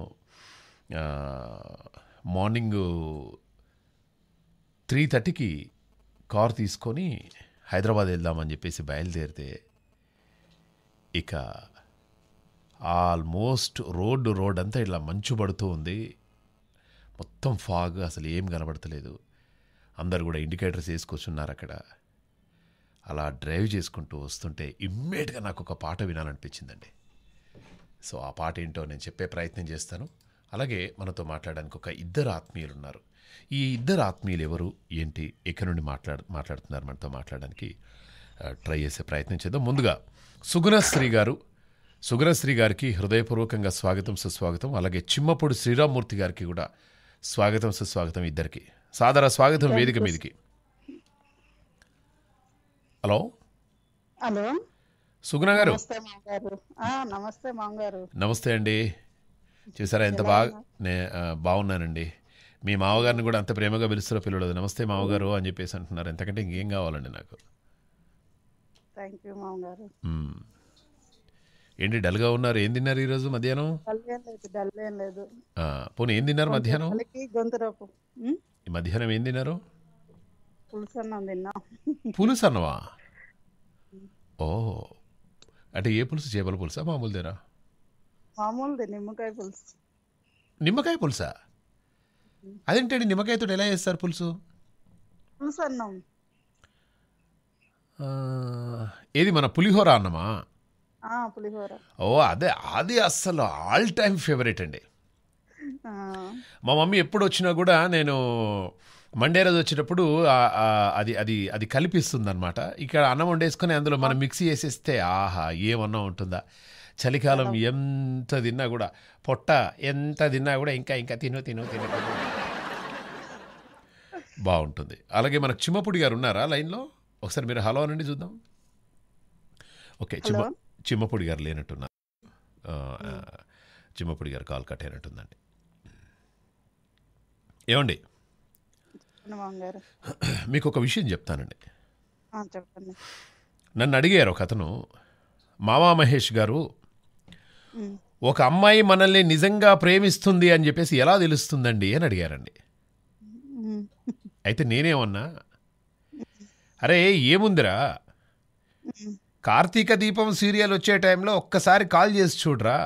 మార్నింగ్ త్రీ థర్టీకి కార్ తీసుకొని హైదరాబాద్ వెళ్దామని చెప్పేసి బయలుదేరితే ఇక ఆల్మోస్ట్ రోడ్డు రోడ్ అంతా ఇట్లా మంచు పడుతూ ఉంది మొత్తం ఫాగ్ అసలు ఏం కనబడతలేదు అందరు కూడా ఇండికేటర్స్ వేసుకొచ్చున్నారు అక్కడ అలా డ్రైవ్ చేసుకుంటూ వస్తుంటే ఇమ్మీడియట్గా నాకు ఒక పాట వినాలనిపించిందండి సో ఆ పాట ఏంటో నేను చెప్పే ప్రయత్నం చేస్తాను అలాగే మనతో మాట్లాడడానికి ఒక ఇద్దరు ఆత్మీయులు ఉన్నారు ఈ ఇద్దరు ఆత్మీయులు ఎవరు ఏంటి ఎక్కడి నుండి మాట్లాడు మాట్లాడుతున్నారు మనతో మాట్లాడడానికి ట్రై చేసే ప్రయత్నం చేద్దాం ముందుగా సుగుణశ్రీ గారు సుగుణశ్రీ గారికి హృదయపూర్వకంగా స్వాగతం సుస్వాగతం అలాగే చిమ్మపూడి శ్రీరామ్మూర్తి గారికి కూడా స్వాగతం సుస్వాగతం ఇద్దరికి సాదర స్వాగతం వేదిక మీదకి హలో హలో సుగుణ గారు నమస్తే మామగారు నమస్తే అండి చూసారా ఎంత బాగా నే బాగున్నానండి మీ మామగారిని కూడా అంత ప్రేమగా పిలుస్తారో పిల్లడు నమస్తే మామగారు అని చెప్పేసి అంటున్నారు ఎంతకంటే ఇంకేం కావాలండి నాకు ఏంటి డల్గా ఉన్నారు ఏం తిన్నారు ఈరోజు మధ్యాహ్నం పోనీ ఏం తిన్నారు మధ్యాహ్నం మధ్యాహ్నం ఏం తిన్నారు పులుసు అన్నవా ఓ అంటే ఏ పులుసు చేపల పులుసా మామూలుదేనా మామూలుది నిమ్మకాయ పులుసు నిమ్మకాయ పులుసా అదేంటండి నిమ్మకాయతో ఎలా చేస్తారు పులుసు పులుసు అన్నం ఏది మన పులిహోర అన్నమా పులిహోర ఓ అదే అది అస్సలు ఆల్ టైమ్ ఫేవరెట్ అండి మా మమ్మీ ఎప్పుడు వచ్చినా కూడా నేను మండే రోజు వచ్చేటప్పుడు అది అది అది కలిపిస్తుంది అనమాట ఇక్కడ అన్నం వండేసుకుని అందులో మనం మిక్సీ వేసేస్తే ఆహా ఏమన్నా ఉంటుందా చలికాలం ఎంత తిన్నా కూడా పొట్ట ఎంత తిన్నా కూడా ఇంకా ఇంకా తిను తిను తిను బాగుంటుంది అలాగే మనకు చిమ్మపుడి గారు ఉన్నారా లైన్లో ఒకసారి మీరు హలో అనండి చూద్దాం ఓకే చిమ్మ చిమ్మపుడి గారు లేనట్టున్నారు చిమ్మపుడి గారు కాల్ కట్ అయినట్టుందండి ఏమండి మీకు ఒక విషయం చెప్తానండి చెప్పండి నన్ను అడిగారు ఒక అతను మావా మహేష్ గారు ఒక అమ్మాయి మనల్ని నిజంగా ప్రేమిస్తుంది అని చెప్పేసి ఎలా తెలుస్తుందండి అని అడిగారండి అయితే నేనేమన్నా అరే ఏముందిరా కార్తీక దీపం సీరియల్ వచ్చే టైంలో ఒక్కసారి కాల్ చేసి చూడరా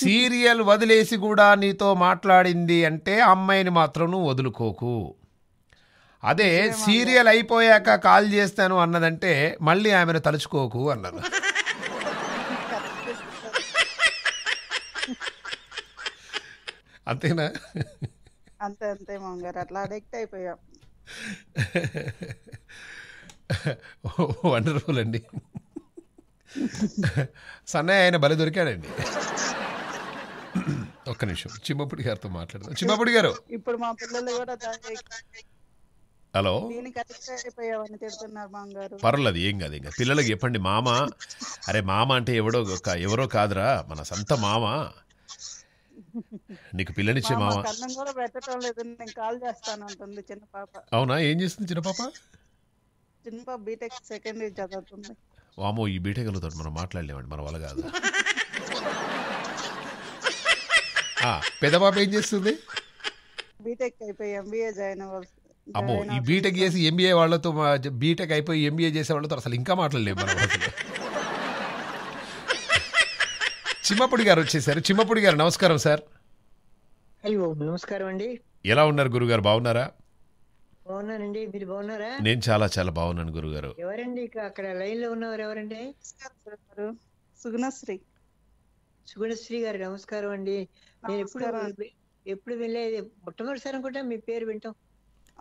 సీరియల్ వదిలేసి కూడా నీతో మాట్లాడింది అంటే అమ్మాయిని మాత్రం నువ్వు వదులుకోకు అదే సీరియల్ అయిపోయాక కాల్ చేస్తాను అన్నదంటే మళ్ళీ ఆమెను తలుచుకోకు అన్నారు అంతేనా అంతే అంతే మామగారు అట్లా అడిక్ట్ అయిపోయాం వండర్ఫుల్ అండి సన్నయ్య ఆయన బలి దొరికాడండి ఒక్క నిమిషం చిమ్మపుడి గారితో మాట్లాడదాం చిమ్మపుడి గారు ఇప్పుడు మా పిల్లలు కూడా హలో పర్లేదు ఏం కాదు ఇంకా పిల్లలకి చెప్పండి మామ అరే మామ అంటే ఎవడో ఒక ఎవరో కాదురా మన సొంత మామ నీకు పిల్లనిచ్చే మామ కాల్ చిన్న పాప అవునా ఏం చేస్తుంది చిన్న పాప బీటెక్ సెకండ్ ఇయర్ చదువుతుంది వామో ఈ కలుగుతాడు మనం మాట్లాడలేమండి మన వల్ల కాదు పెదబాబు ఏం చేస్తుంది బీటెక్ అయిపోయి అమ్మో ఈ బీటెక్ చేసి ఎంబీఏ వాళ్ళతో బీటెక్ అయిపోయి ఎంబీఏ చేసే వాళ్ళతో అసలు ఇంకా మాట్లాడలేము మనం అసలు చిమ్మపుడి గారు వచ్చేసారు చిమ్మపుడి గారు నమస్కారం సార్ హలో నమస్కారం అండి ఎలా ఉన్నారు గురుగారు బాగున్నారా బాగున్నానండి మీరు బాగున్నారా నేను చాలా చాలా బాగున్నాను గురుగారు ఎవరండి ఇక అక్కడ లైన్ లో ఉన్నవారు ఎవరండి సుగుణశ్రీ సుగుణశ్రీ గారు నమస్కారం అండి నేను ఎప్పుడు ఎప్పుడు వెళ్ళేది మొట్టమొదటిసారి అనుకుంటా మీ పేరు వింటాం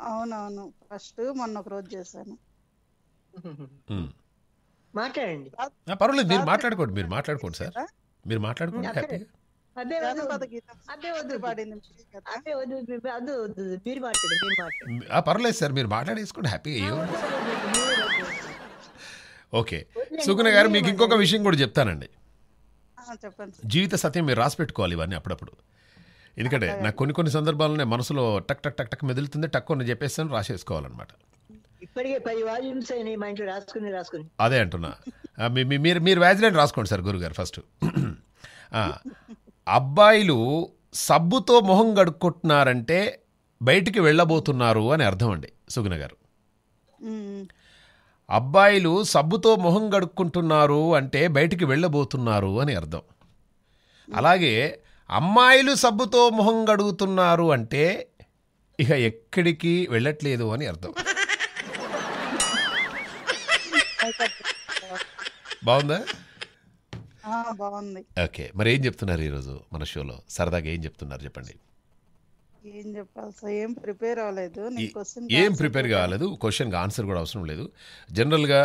అవునవును ఫస్ట్ మొన్న ఒక రోజు చేశాను మాట్లాడండి పర్వాలేదు మీరు మాట్లాడుకోండి మీరు మాట్లాడుకోండి సార్ మీరు మాట్లాడుకోండి హ్యాపీగా అదే పర్లేదు సార్ మీరు మాట్లాడేసుకోండి హ్యాపీ ఓకే సుగుణ గారు మీకు ఇంకొక విషయం కూడా చెప్తానండి జీవిత సత్యం మీరు రాసి పెట్టుకోవాలి ఇవన్నీ అప్పుడప్పుడు ఎందుకంటే నాకు కొన్ని కొన్ని సందర్భాల్లోనే మనసులో టక్ టక్ టక్ టక్ మెదులుతుంది టక్ అని చెప్పేస్తాను రాసేసుకోవాలన్నమాట రాసుకుని అదే అంటున్నా మీరు మీరు వ్యాజిలెంట్ రాసుకోండి సార్ గురుగారు ఫస్ట్ అబ్బాయిలు సబ్బుతో మొహం గడుక్కుంటున్నారంటే బయటికి వెళ్ళబోతున్నారు అని అర్థం అండి సుగుణ గారు అబ్బాయిలు సబ్బుతో మొహం గడుక్కుంటున్నారు అంటే బయటికి వెళ్ళబోతున్నారు అని అర్థం అలాగే అమ్మాయిలు సబ్బుతో మొహం గడుగుతున్నారు అంటే ఇక ఎక్కడికి వెళ్ళట్లేదు అని అర్థం బాగుందా బాగుంది ఓకే మరి ఏం చెప్తున్నారు ఈరోజు మన షోలో? సరదాగా ఏం చెప్తున్నారు చెప్పండి ఏం జెప్పాలి ఏం ప్రిపేర్ అవ్వలేదు. నేను ఏం ప్రిపేర్ చెప్పాను. కాలేదు. క్వశ్చన్‌కి ఆన్సర్ కూడా అవసరం లేదు. జనరల్‌గా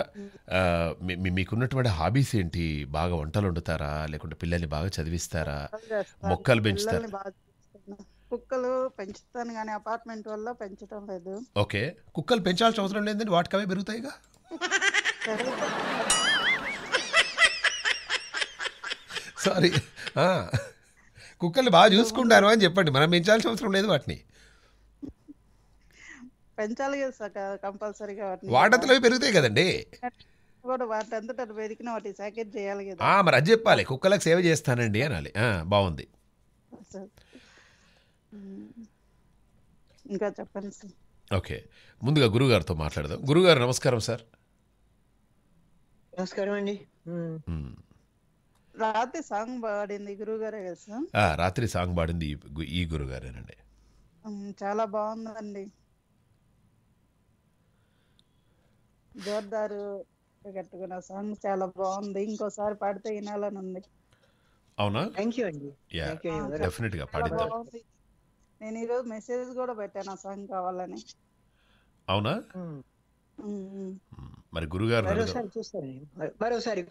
మీ మీ మీకున్నటువంటి హాబీస్ ఏంటి? బాగా వంటలు వండుతారా లేకుంటే పిల్లల్ని బాగా చదివిస్తారా? మొక్కలు పెంచుతారు కుక్కలు పెంచుతాను కానీ అపార్ట్మెంట్ వల్ల పెంచడం లేదు. ఓకే. కుక్కలు పెంచాల్సిన అవసరం లేదండి. వాటికవే పెరుగుతాయిగా. సారీ కుక్కలు బాగా చూసుకుంటారు అని చెప్పండి మనం పెంచాల్సిన అవసరం లేదు వాటిని పెంచాలి కదా కంపల్సరీగా వాటంతలో పెరుగుతాయి కదండి చేయాలి మరి అది చెప్పాలి కుక్కలకు సేవ చేస్తానండి అనాలి బాగుంది ఇంకా చెప్పండి సార్ ఓకే ముందుగా గురుగారితో మాట్లాడదాం గురుగారు నమస్కారం సార్ నమస్కారం అండి రాత్రి సాంగ్ పాడింది గురుగారే కదా రాత్రి సాంగ్ పాడింది ఈ గురుగారేనండి చాలా బాగుందండి జోర్దారు కట్టుకున్న సాంగ్ చాలా బాగుంది ఇంకోసారి పాడితే వినాలని ఉంది అవునా థ్యాంక్ యూ అండి డెఫినెట్ గా పాడిద్దాం నేను ఈరోజు మెసేజ్ కూడా పెట్టాను ఆ సాంగ్ కావాలని అవునా మరి గురుగారు మరోసారి చూస్తాను మరోసారి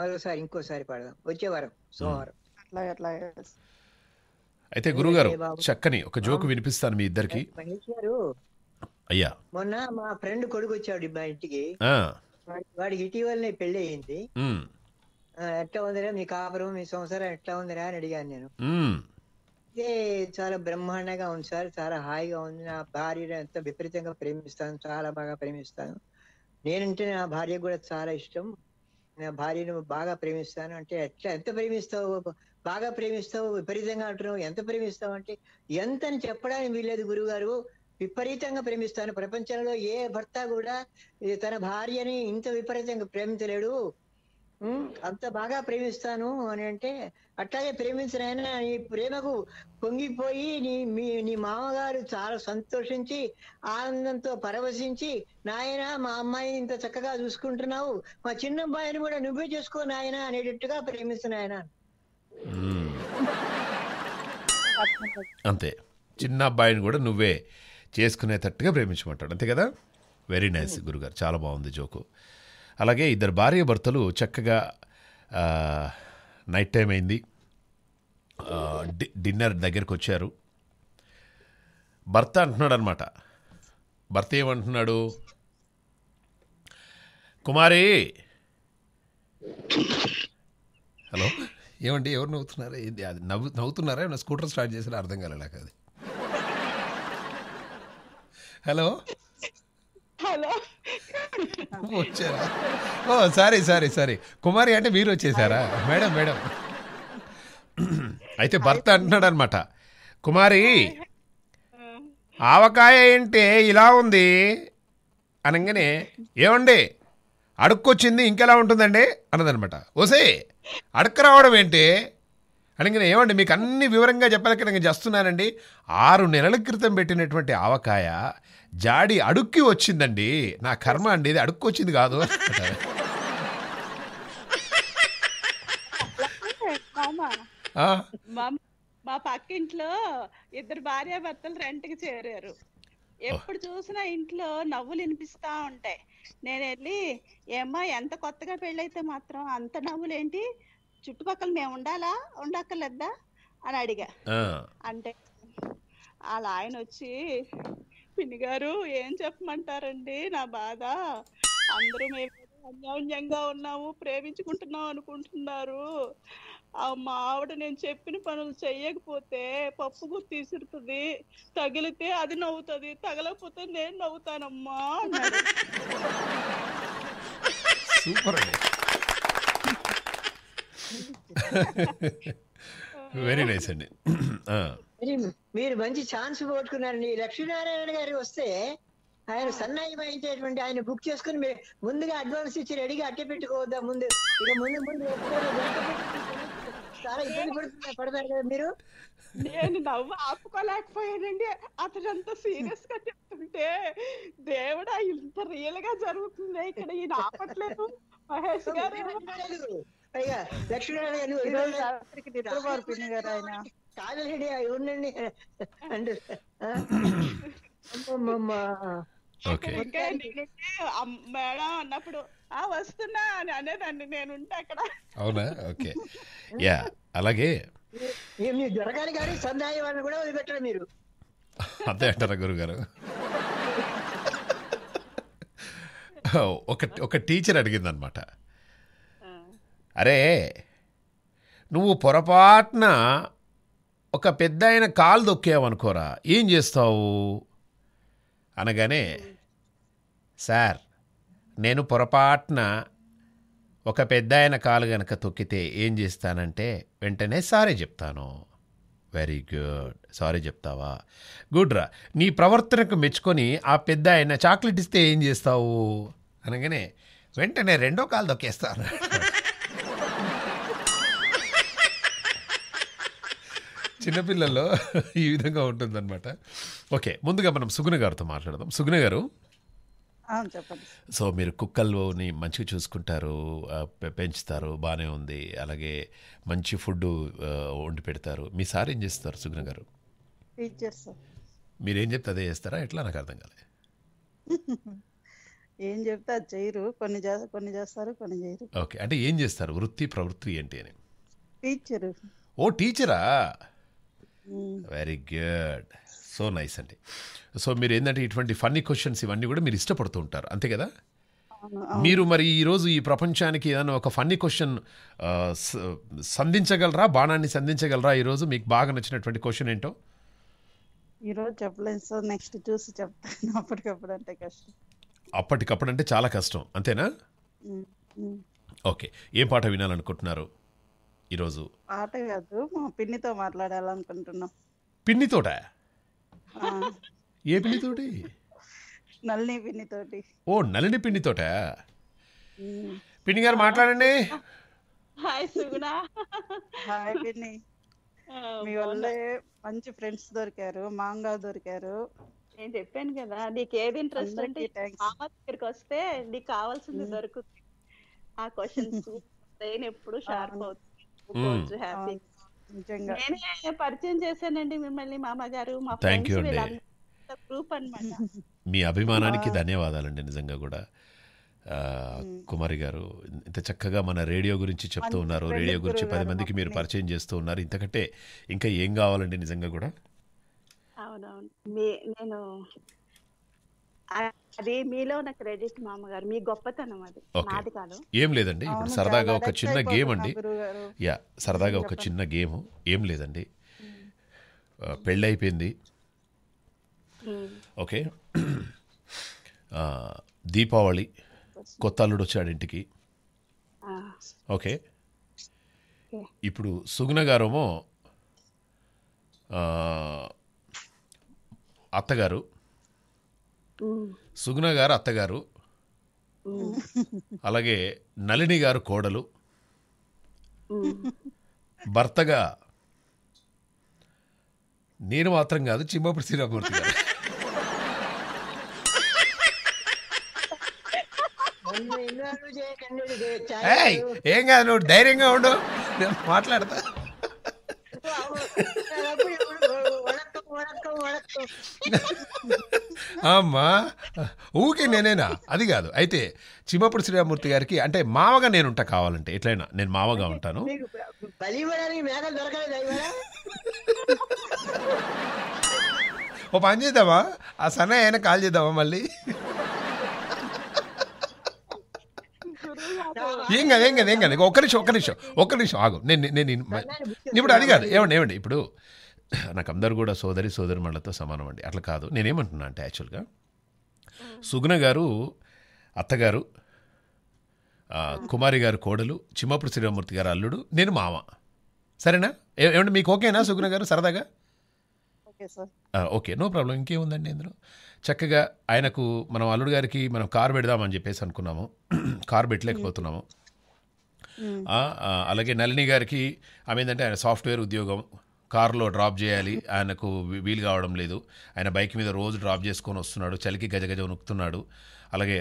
మరోసారి ఇంకోసారి పాడదాం వచ్చే వారం సోమవారం అయితే గురుగారు eh, చక్కని ఒక జోక్ వినిపిస్తాను మీ ఇద్దరికి eh, అయ్యా మొన్న మా ఫ్రెండ్ కొడుకు వచ్చాడు మా ఇంటికి వాడికి ఇటీవలనే పెళ్లి అయింది ఎట్లా ఉందిరా మీ కాపురం మీ సంవత్సరం ఎట్లా ఉందిరా అని అడిగాను నేను చాలా బ్రహ్మాండంగా ఉంది సార్ చాలా హాయిగా ఉంది నా భార్య ఎంతో విపరీతంగా ప్రేమిస్తాను చాలా బాగా ప్రేమిస్తాను నేనంటే నా భార్య కూడా చాలా ఇష్టం భార్యను బాగా ప్రేమిస్తాను అంటే ఎట్లా ఎంత ప్రేమిస్తావు బాగా ప్రేమిస్తావు విపరీతంగా అంటున్నావు ఎంత ప్రేమిస్తావు అంటే ఎంత అని చెప్పడానికి వీల్లేదు గురువుగారు విపరీతంగా ప్రేమిస్తాను ప్రపంచంలో ఏ భర్త కూడా తన భార్యని ఇంత విపరీతంగా ప్రేమించలేడు అంత బాగా ప్రేమిస్తాను అని అంటే అట్లాగే ప్రేమించిన నీ ప్రేమకు పొంగిపోయి నీ మీ నీ మామగారు చాలా సంతోషించి ఆనందంతో పరవశించి నాయన మా అమ్మాయిని ఇంత చక్కగా చూసుకుంటున్నావు మా చిన్న అబ్బాయిని కూడా నువ్వే చేసుకో నాయన అనేటట్టుగా ప్రేమిస్తున్న ఆయన అంతే చిన్న అబ్బాయిని కూడా నువ్వే చేసుకునేటట్టుగా ప్రేమించమంటాడు అంతే కదా వెరీ నైస్ గురుగారు చాలా బాగుంది జోకు అలాగే ఇద్దరు భార్యాభర్తలు చక్కగా నైట్ టైం అయింది డిన్నర్ దగ్గరికి వచ్చారు భర్త అంటున్నాడు అనమాట భర్త ఏమంటున్నాడు కుమారి హలో ఏమండి ఎవరు నవ్వుతున్నారు ఏంది అది నవ్వు నవ్వుతున్నారా ఏమన్నా స్కూటర్ స్టార్ట్ చేసినా అర్థం కాలేదు అది హలో హలో వచ్చారా ఓ సారీ సారీ సారీ కుమారి అంటే మీరు వచ్చేసారా మేడం మేడం అయితే భర్త అంటున్నాడు అనమాట కుమారి ఆవకాయ ఏంటి ఇలా ఉంది అనగానే ఏమండి అడుక్కొచ్చింది ఇంకెలా ఉంటుందండి అన్నదనమాట ఓసే అడక్క రావడం ఏంటి అనగానే ఏమండి మీకు అన్ని వివరంగా చెప్పాలి నేను చేస్తున్నానండి ఆరు నెలల క్రితం పెట్టినటువంటి ఆవకాయ జాడి అడుక్కి వచ్చిందండి నా కర్మ అండి ఇది అడుక్కి వచ్చింది కాదు మా పక్కింట్లో ఇద్దరు భార్య భర్తలు రెంట్ కి చేరారు ఎప్పుడు చూసినా ఇంట్లో నవ్వులు వినిపిస్తా ఉంటాయి నేను వెళ్ళి ఏమ్మా ఎంత కొత్తగా పెళ్ళైతే మాత్రం అంత నవ్వులు ఏంటి చుట్టుపక్కల మేము ఉండాలా ఉండక్కర్లేదా అని అడిగా అంటే వాళ్ళ ఆయన వచ్చి పిన్ని గారు ఏం చెప్పమంటారండి నా బాధ అందరూ మేము అన్యోన్యంగా ఉన్నాము ప్రేమించుకుంటున్నాం అనుకుంటున్నారు మా ఆవిడ నేను చెప్పిన పనులు చెయ్యకపోతే పప్పు గుర్తు తీసురుతుంది తగిలితే అది నవ్వుతుంది తగలకపోతే నేను నవ్వుతానమ్మా సూపర్ వెరీ నైస్ అండి మీరు మంచి ఛాన్స్ పోగొట్టుకున్నారండి లక్ష్మీనారాయణ గారు వస్తే ఆయన సన్నాయి ఆయన బుక్ చేసుకుని మీరు ముందుగా అడ్వాన్స్ ఇచ్చి రెడీగా అట్టే పెట్టుకోవద్దా ముందు ఇక ముందు ముందు చాలా ఇబ్బంది పడుతున్నారు పడతారు కదా మీరు నేను నవ్వు ఆపుకోలేకపోయానండి అతడు అంత సీరియస్ గా చెప్తుంటే దేవుడా ఇంత రియల్ గా జరుగుతుంది ఇక్కడ ఈయన ఆపట్లేదు మహేష్ గారు పైగా లక్ష్మీనారాయణ గారు కాదండి అవి ఉండండి మేడం అన్నప్పుడు ఆ వస్తున్నా అని అనేదాన్ని నేను ఉంటా అక్కడ అవునా ఓకే యా అలాగే మీరు దొరకాలి కానీ సందాయం అని కూడా వదిలిపెట్టడం మీరు అదే అంటారా గురుగారు ఒక ఒక టీచర్ అడిగిందనమాట అరే నువ్వు పొరపాటున ఒక పెద్ద ఆయన కాలు దొక్కావనుకోరా ఏం చేస్తావు అనగానే సార్ నేను పొరపాటున ఒక పెద్ద ఆయన కాలు గనక తొక్కితే ఏం చేస్తానంటే వెంటనే సారీ చెప్తాను వెరీ గుడ్ సారీ చెప్తావా గుడ్ రా నీ ప్రవర్తనకు మెచ్చుకొని ఆ పెద్ద ఆయన చాక్లెట్ ఇస్తే ఏం చేస్తావు అనగానే వెంటనే రెండో కాలు దొక్కేస్తాను చిన్నపిల్లల్లో ఈ విధంగా అనమాట ఓకే ముందుగా మనం సుగుణ గారితో మాట్లాడదాం సుగుణ గారు సో మీరు కుక్కల్లోని మంచిగా చూసుకుంటారు పెంచుతారు బాగానే ఉంది అలాగే మంచి ఫుడ్ వండి పెడతారు మీ సార్ ఏం చేస్తారు సుగుణ గారు మీరేం చెప్తే అదే చేస్తారా ఎట్లా నాకు అర్థం కాలేదు ఏం చెప్తే అది చేయరు కొన్ని కొన్ని చేస్తారు కొన్ని చేయరు ఓకే అంటే ఏం చేస్తారు వృత్తి ప్రవృత్తి ఏంటి అని టీచరు ఓ టీచరా వెరీ గుడ్ సో నైస్ అండి సో మీరు ఏంటంటే ఇటువంటి ఫన్నీ క్వశ్చన్స్ ఇవన్నీ కూడా మీరు ఇష్టపడుతూ ఉంటారు అంతే కదా మీరు మరి ఈరోజు ఈ ప్రపంచానికి ఏదైనా ఒక ఫన్నీ క్వశ్చన్ సంధించగలరా బాణాన్ని సంధించగలరా ఈరోజు మీకు బాగా నచ్చినటువంటి క్వశ్చన్ ఏంటో ఈరోజు చెప్పలేదు సార్ నెక్స్ట్ చూసి చెప్తాను అప్పటికప్పుడు అంటే కష్టం అప్పటికప్పుడు అంటే చాలా కష్టం అంతేనా ఓకే mm, mm. ఏం పాట వినాలనుకుంటున్నారు ఈరోజు ఆట కాదు మా పిన్నితో మాట్లాడాలనుకుంటున్నాం పిన్నితోట ఏ పిన్నితోటి నల్లి పిన్నితోటి ఓ నల్లిని పిన్నితోట పిన్ని గారు మాట్లాడండి హాయ్ సుగుణ హాయ్ పిన్ని మీ వల్ల మంచి ఫ్రెండ్స్ దొరికారు మాంగా దొరికారు నేను చెప్పాను కదా నీకు ఏది ఇంట్రెస్ట్ అంటే మా దగ్గరికి వస్తే నీకు కావాల్సింది దొరుకుతుంది ఆ క్వశ్చన్స్ బ్రెయిన్ ఎప్పుడు షార్ప్ అవుతుంది Hmm. నేనే పరిచయం చేశానండి మిమ్మల్ని మామగారు మా గ్రూప్ మీ అభిమానానికి ధన్యవాదాలండి నిజంగా కూడా hmm. కుమారి గారు ఇంత చక్కగా మన రేడియో గురించి చెప్తూ ఉన్నారు రేడియో గురించి పది మందికి మీరు పరిచయం చేస్తూ ఉన్నారు ఇంతకంటే ఇంకా ఏం కావాలండి నిజంగా కూడా అవునవును నేను అది మీలో ఉన్న క్రెడిట్ మామగారు మీ గొప్పతనం అది నాది కాదు ఏం లేదండి ఇప్పుడు సరదాగా ఒక చిన్న గేమ్ అండి యా సరదాగా ఒక చిన్న గేమ్ ఏం లేదండి పెళ్ళైపోయింది ఓకే దీపావళి కొత్త అల్లుడు వచ్చాడు ఇంటికి ఓకే ఇప్పుడు సుగుణ గారేమో అత్తగారు సుగుణ గారు అత్తగారు అలాగే నలిని గారు కోడలు భర్తగా నేను మాత్రం కాదు చిమ్మప్పుడు శ్రీరామూర్తి గారు ఏం కాదు నువ్వు ధైర్యంగా ఉండు నేను మాట్లాడతా అమ్మా ఊకే నేనేనా అది కాదు అయితే చిమ్మప్పుడు శ్రీరామూర్తి గారికి అంటే మావగా ఉంటా కావాలంటే ఎట్లయినా నేను మావగా ఉంటాను ఓ పని చేద్దామా ఆ సన్న ఆయన కాల్ చేద్దామా మళ్ళీ ఏం కదా ఏం కదా ఏం కదా ఒక్క నిమిషం ఒక్క నిమిషం ఒక్క నిమిషం ఆగు నేను నేను ఇప్పుడు అది కాదు ఏమండి ఏమండి ఇప్పుడు నాకు అందరు కూడా సోదరి సోదరిమణులతో సమానం అండి అట్లా కాదు నేనేమంటున్నా అంటే యాక్చువల్గా సుగుణ గారు అత్తగారు కుమారి గారు కోడలు చిమ్మపుడు శ్రీరామూర్తి గారు అల్లుడు నేను మామ సరేనా ఏమంటే మీకు ఓకేనా సుగుణ గారు సరదాగా ఓకే నో ప్రాబ్లం ఇంకేముందండి ఇందులో చక్కగా ఆయనకు మనం అల్లుడు గారికి మనం కార్ పెడదామని చెప్పేసి అనుకున్నాము కార్ పెట్టలేకపోతున్నాము అలాగే నళిని గారికి ఆమె ఏంటంటే ఆయన సాఫ్ట్వేర్ ఉద్యోగం కార్లో డ్రాప్ చేయాలి ఆయనకు వీలు కావడం లేదు ఆయన బైక్ మీద రోజు డ్రాప్ చేసుకొని వస్తున్నాడు చలికి గజగజ నొక్కుతున్నాడు అలాగే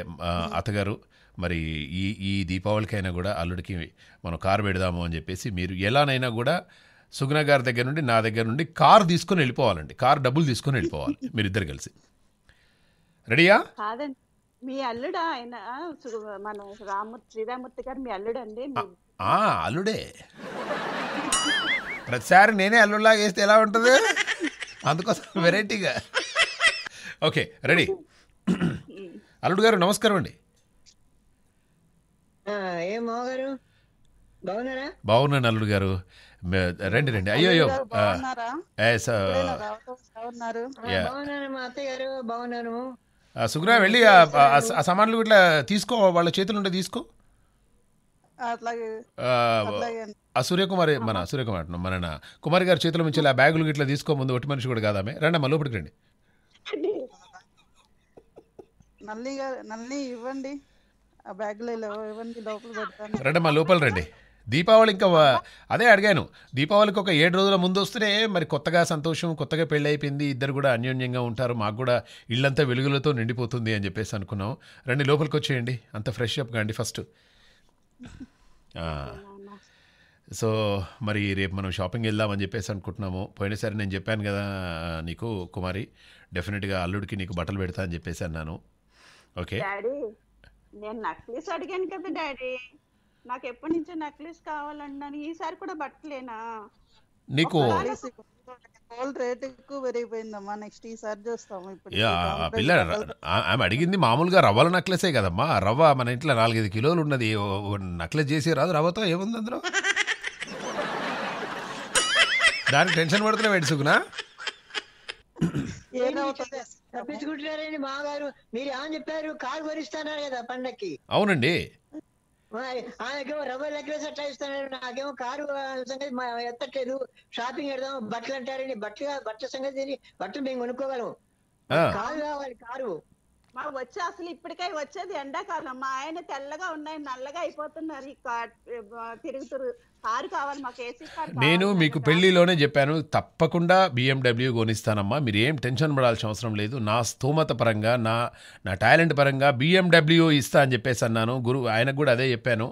అత్తగారు మరి ఈ ఈ దీపావళికైనా కూడా అల్లుడికి మనం కారు పెడదాము అని చెప్పేసి మీరు ఎలానైనా కూడా సుగ్న గారి దగ్గర నుండి నా దగ్గర నుండి కార్ తీసుకొని వెళ్ళిపోవాలండి కారు డబ్బులు తీసుకొని వెళ్ళిపోవాలి మీరిద్దరు కలిసి రెడీయా మీ అల్లుడా ఆయన మన రామూర్తి శ్రీరామూర్తి గారు మీ అల్లుడండి అల్లుడే ప్రతిసారి నేనే అల్లుల్లాగా వేస్తే ఎలా ఉంటుంది అందుకోసం వెరైటీగా ఓకే రెడీ అల్లుడు గారు నమస్కారం అండి బాగున్నాను అల్లుడు గారు రండి రండి అయ్యో అయ్యో సుగ్రా వెళ్ళి ఆ సామాన్లు ఇట్లా తీసుకో వాళ్ళ చేతులు ఉంటే తీసుకో సూర్యకుమారి మన సూర్యకుమార్ మన కుమారి గారి చేతుల నుంచి ఆ బ్యాగులు ఇట్లా తీసుకో ముందు ఒట్టి మనిషి కూడా కాదామే రండి అమ్మ లోపలికి రండి నల్లి ఇవ్వండి రండి అమ్మా లోపల రండి దీపావళి ఇంకా అదే అడిగాను దీపావళికి ఒక ఏడు రోజుల ముందు వస్తేనే మరి కొత్తగా సంతోషం కొత్తగా పెళ్ళి అయిపోయింది ఇద్దరు కూడా అన్యోన్యంగా ఉంటారు మాకు కూడా ఇళ్ళంతా వెలుగులతో నిండిపోతుంది అని చెప్పేసి అనుకున్నాం రండి లోపలికి వచ్చేయండి అంత ఫ్రెష్ అప్ కాండి ఫస్ట్ సో మరి రేపు మనం షాపింగ్ వెళ్దామని చెప్పేసి అనుకుంటున్నాము పోయినసారి నేను చెప్పాను కదా నీకు కుమారి డెఫినెట్గా అల్లుడికి నీకు బట్టలు పెడతా అని చెప్పేసి అన్నాను ఓకే నేను నక్లీస్ అడిగాను కదా డాడీ నాకు ఎప్పటి నుంచో నక్లీస్ కావాలన్నాను ఈసారి కూడా బట్టలేనా నీకు గోల్డ్ ఎక్కువ పెరిగిపోయిందమ్మా నెక్స్ట్ ఈసారి చూస్తాం ఇప్పుడు యా పిల్ల ఆమె అడిగింది మామూలుగా రవ్వల నక్లెసే కదమ్మా రవ్వ మన ఇంట్లో నాలుగైదు కిలోలు ఉన్నది నక్లెస్ చేసి రాదు రవ్వతో ఏముంది అందులో దానికి టెన్షన్ పడుతున్నా వేడుసుకునా తప్పించుకుంటున్నారని మాగారు మీరు ఏమని చెప్పారు కారు భరిస్తానన్నారు కదా పండక్కి అవునండి ఆయనకేమో రవ్వ లెగ్లెస్ అట్లా ఇస్తాను నాకేమో కారు సంగతి ఎత్తట్లేదు షాపింగ్ పెడదాం బట్టలు అంటారని బట్టలు బట్టల సంగతి బట్టలు మేము కొనుక్కోగలం కారు కావాలి కారు మా వచ్చే అసలు ఇప్పటికై వచ్చేది ఎండాకాలం మా ఆయన తెల్లగా ఉన్నాయి నల్లగా అయిపోతున్నారు తిరుగుతురు నేను మీకు పెళ్లిలోనే చెప్పాను తప్పకుండా బిఎండబ్ల్యూ కొనిస్తానమ్మా మీరు ఏం టెన్షన్ పడాల్సిన అవసరం లేదు నా స్థూమత పరంగా నా నా టాలెంట్ పరంగా బిఎండబ్ల్యూ ఇస్తా అని చెప్పేసి అన్నాను గురువు ఆయనకు కూడా అదే చెప్పాను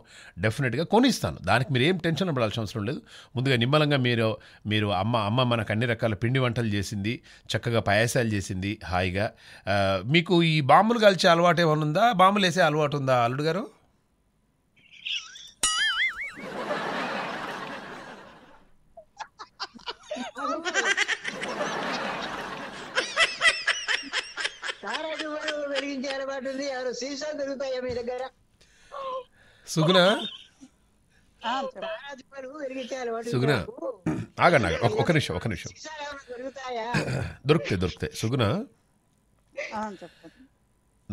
డెఫినెట్గా కొనిస్తాను దానికి మీరు ఏం టెన్షన్ పడాల్సిన అవసరం లేదు ముందుగా నిమ్మలంగా మీరు మీరు అమ్మ అమ్మ మనకు అన్ని రకాల పిండి వంటలు చేసింది చక్కగా పాయసాలు చేసింది హాయిగా మీకు ఈ బాంబులు కాల్చే అలవాటు ఏమైనా ఉందా బాంబులు వేసే అలవాటు ఉందా అల్లుడు గారు తాగించే అలవాటు ఎవరు సీసాలు మీ దగ్గర సుగుణ సుగుణ ఆగండి ఒక నిమిషం ఒక నిమిషం దొరుకుతాయి దొరుకుతాయి సుగుణ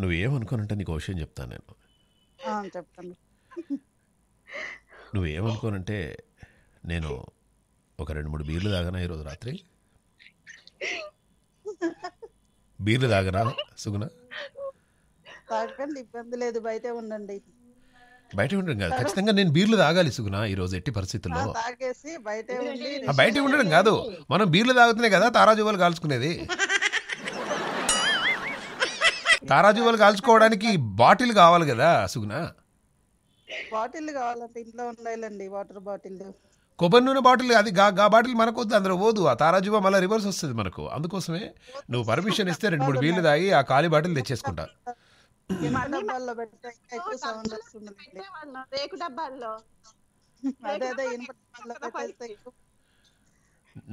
నువ్వేమనుకోనంటే నీకు విషయం చెప్తాను నేను నువ్వేమనుకోనంటే నేను ఒక రెండు మూడు బీర్లు తాగనా ఈరోజు రాత్రి బీర్లు తాగనా సుగుణ ఇబ్బంది లేదు బయటే ఉండండి బయట ఉండడం కాదు ఖచ్చితంగా నేను బీర్లు తాగాలి సుగునా ఈ రోజు ఎట్టి పరిస్థితుల్లో బయట ఉండడం కాదు మనం బీర్లు తాగుతున్నాయి కదా తారాజువాలు కాల్చుకునేది తారాజువాలు కాల్చుకోవడానికి బాటిల్ కావాలి కదా సుగునా బాటిల్ కావాలంటే ఇంట్లో ఉండాలండి వాటర్ బాటిల్ కొబ్బరి నూనె బాటిల్ అది గా బాటిల్ మనకు వద్దు అందులో పోదు ఆ తారాజువా మళ్ళీ రివర్స్ వస్తుంది మనకు అందుకోసమే నువ్వు పర్మిషన్ ఇస్తే రెండు మూడు వీళ్ళు తాగి ఆ ఖాళీ బాటిల్ తెచ్చేసుకుంటా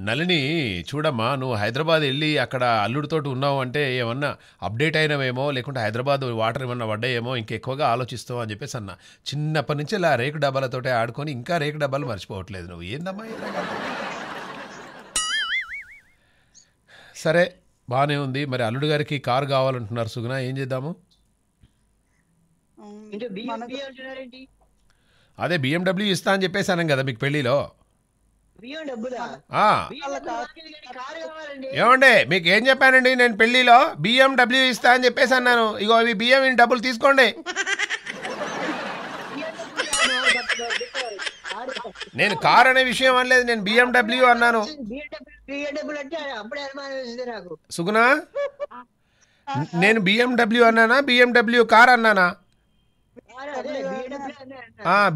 నలిని చూడమ్మా నువ్వు హైదరాబాద్ వెళ్ళి అక్కడ అల్లుడితో ఉన్నావు అంటే ఏమన్నా అప్డేట్ అయినవేమో లేకుంటే హైదరాబాద్ వాటర్ ఏమన్నా పడ్డాయేమో ఇంకెక్కువగా ఆలోచిస్తావు అని చెప్పేసి అన్న చిన్నప్పటి నుంచి ఇలా రేకు డబ్బాలతోటే ఆడుకొని ఇంకా రేకు డబ్బాలు మర్చిపోవట్లేదు నువ్వు ఏందమ్మా సరే బాగానే ఉంది మరి అల్లుడు గారికి కారు కావాలంటున్నారు సుగుణ ఏం చేద్దాము అదే బిఎండబ్ల్యూ ఇస్తా అని చెప్పేసాను కదా మీకు పెళ్లిలో ఏమండి మీకు ఏం చెప్పానండి నేను పెళ్లిలో బిఎండబ్ల్యూ ఇస్తా అని చెప్పేసి అన్నాను ఇగో అవి బియ్యం డబ్బులు తీసుకోండి నేను కార్ అనే విషయం అనలేదు నేను బిఎండబ్ల్యూ అన్నాను సుగునా నేను బిఎండబ్ల్యూ అన్నానా బిఎండబ్ల్యూ కార్ అన్నానా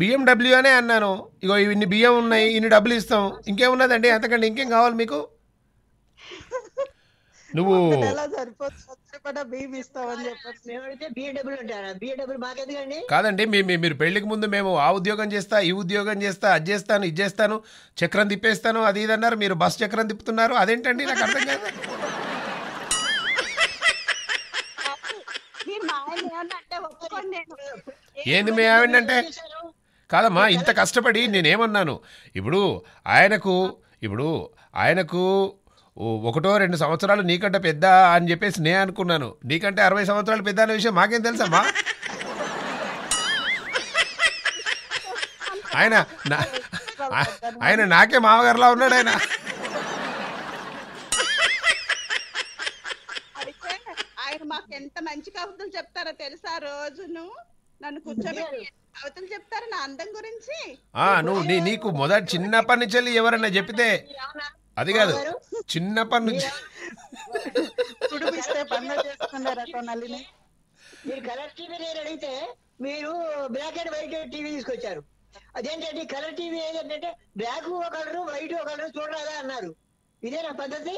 బిఎండబ్ల్యూ అనే అన్నాను ఇగో ఇన్ని బియ్యం ఉన్నాయి ఇన్ని డబ్బులు ఇస్తాం ఇంకేమున్నదండి ఎంతకండి ఇంకేం కావాలి మీకు నువ్వు కాదండి మీరు పెళ్లికి ముందు మేము ఆ ఉద్యోగం చేస్తా ఈ ఉద్యోగం చేస్తా అది చేస్తాను ఇది చేస్తాను చక్రం తిప్పేస్తాను అది ఇది అన్నారు మీరు బస్ చక్రం తిప్పుతున్నారు అదేంటండి నాకు అర్థం కాదు అంటే ఏంది మీ ఆవిడంటే కాదమ్మా ఇంత కష్టపడి నేనేమన్నాను ఇప్పుడు ఆయనకు ఇప్పుడు ఆయనకు ఒకటో రెండు సంవత్సరాలు నీకంటే పెద్ద అని చెప్పేసి నేను అనుకున్నాను నీకంటే అరవై సంవత్సరాలు పెద్ద అనే విషయం మాకేం తెలుసమ్మా ఆయన ఆయన నాకే మామగారులా ఉన్నాడు ఆయన ఆయన మాకు ఎంత మంచి కబుర్లు చెప్తారో తెలుసా రోజును నన్ను కూర్చోబెట్టి అవతలు చెప్తారు నా అందం గురించి ఆ నువ్వు నీకు మొదటి చిన్నప్పటి నుంచి ఎవరైనా చెప్తే అది కాదు చిన్నప్పటి నుంచి మీరు కలర్ టీవీ నేను అడిగితే మీరు బ్లాక్ అండ్ వైట్ టీవీ తీసుకొచ్చారు అదేంటంటే కలర్ టీవీ ఏంటంటే బ్లాక్ ఒక కలరు వైట్ ఒక కలరు చూడరాదా అన్నారు ఇదే నా పద్ధతి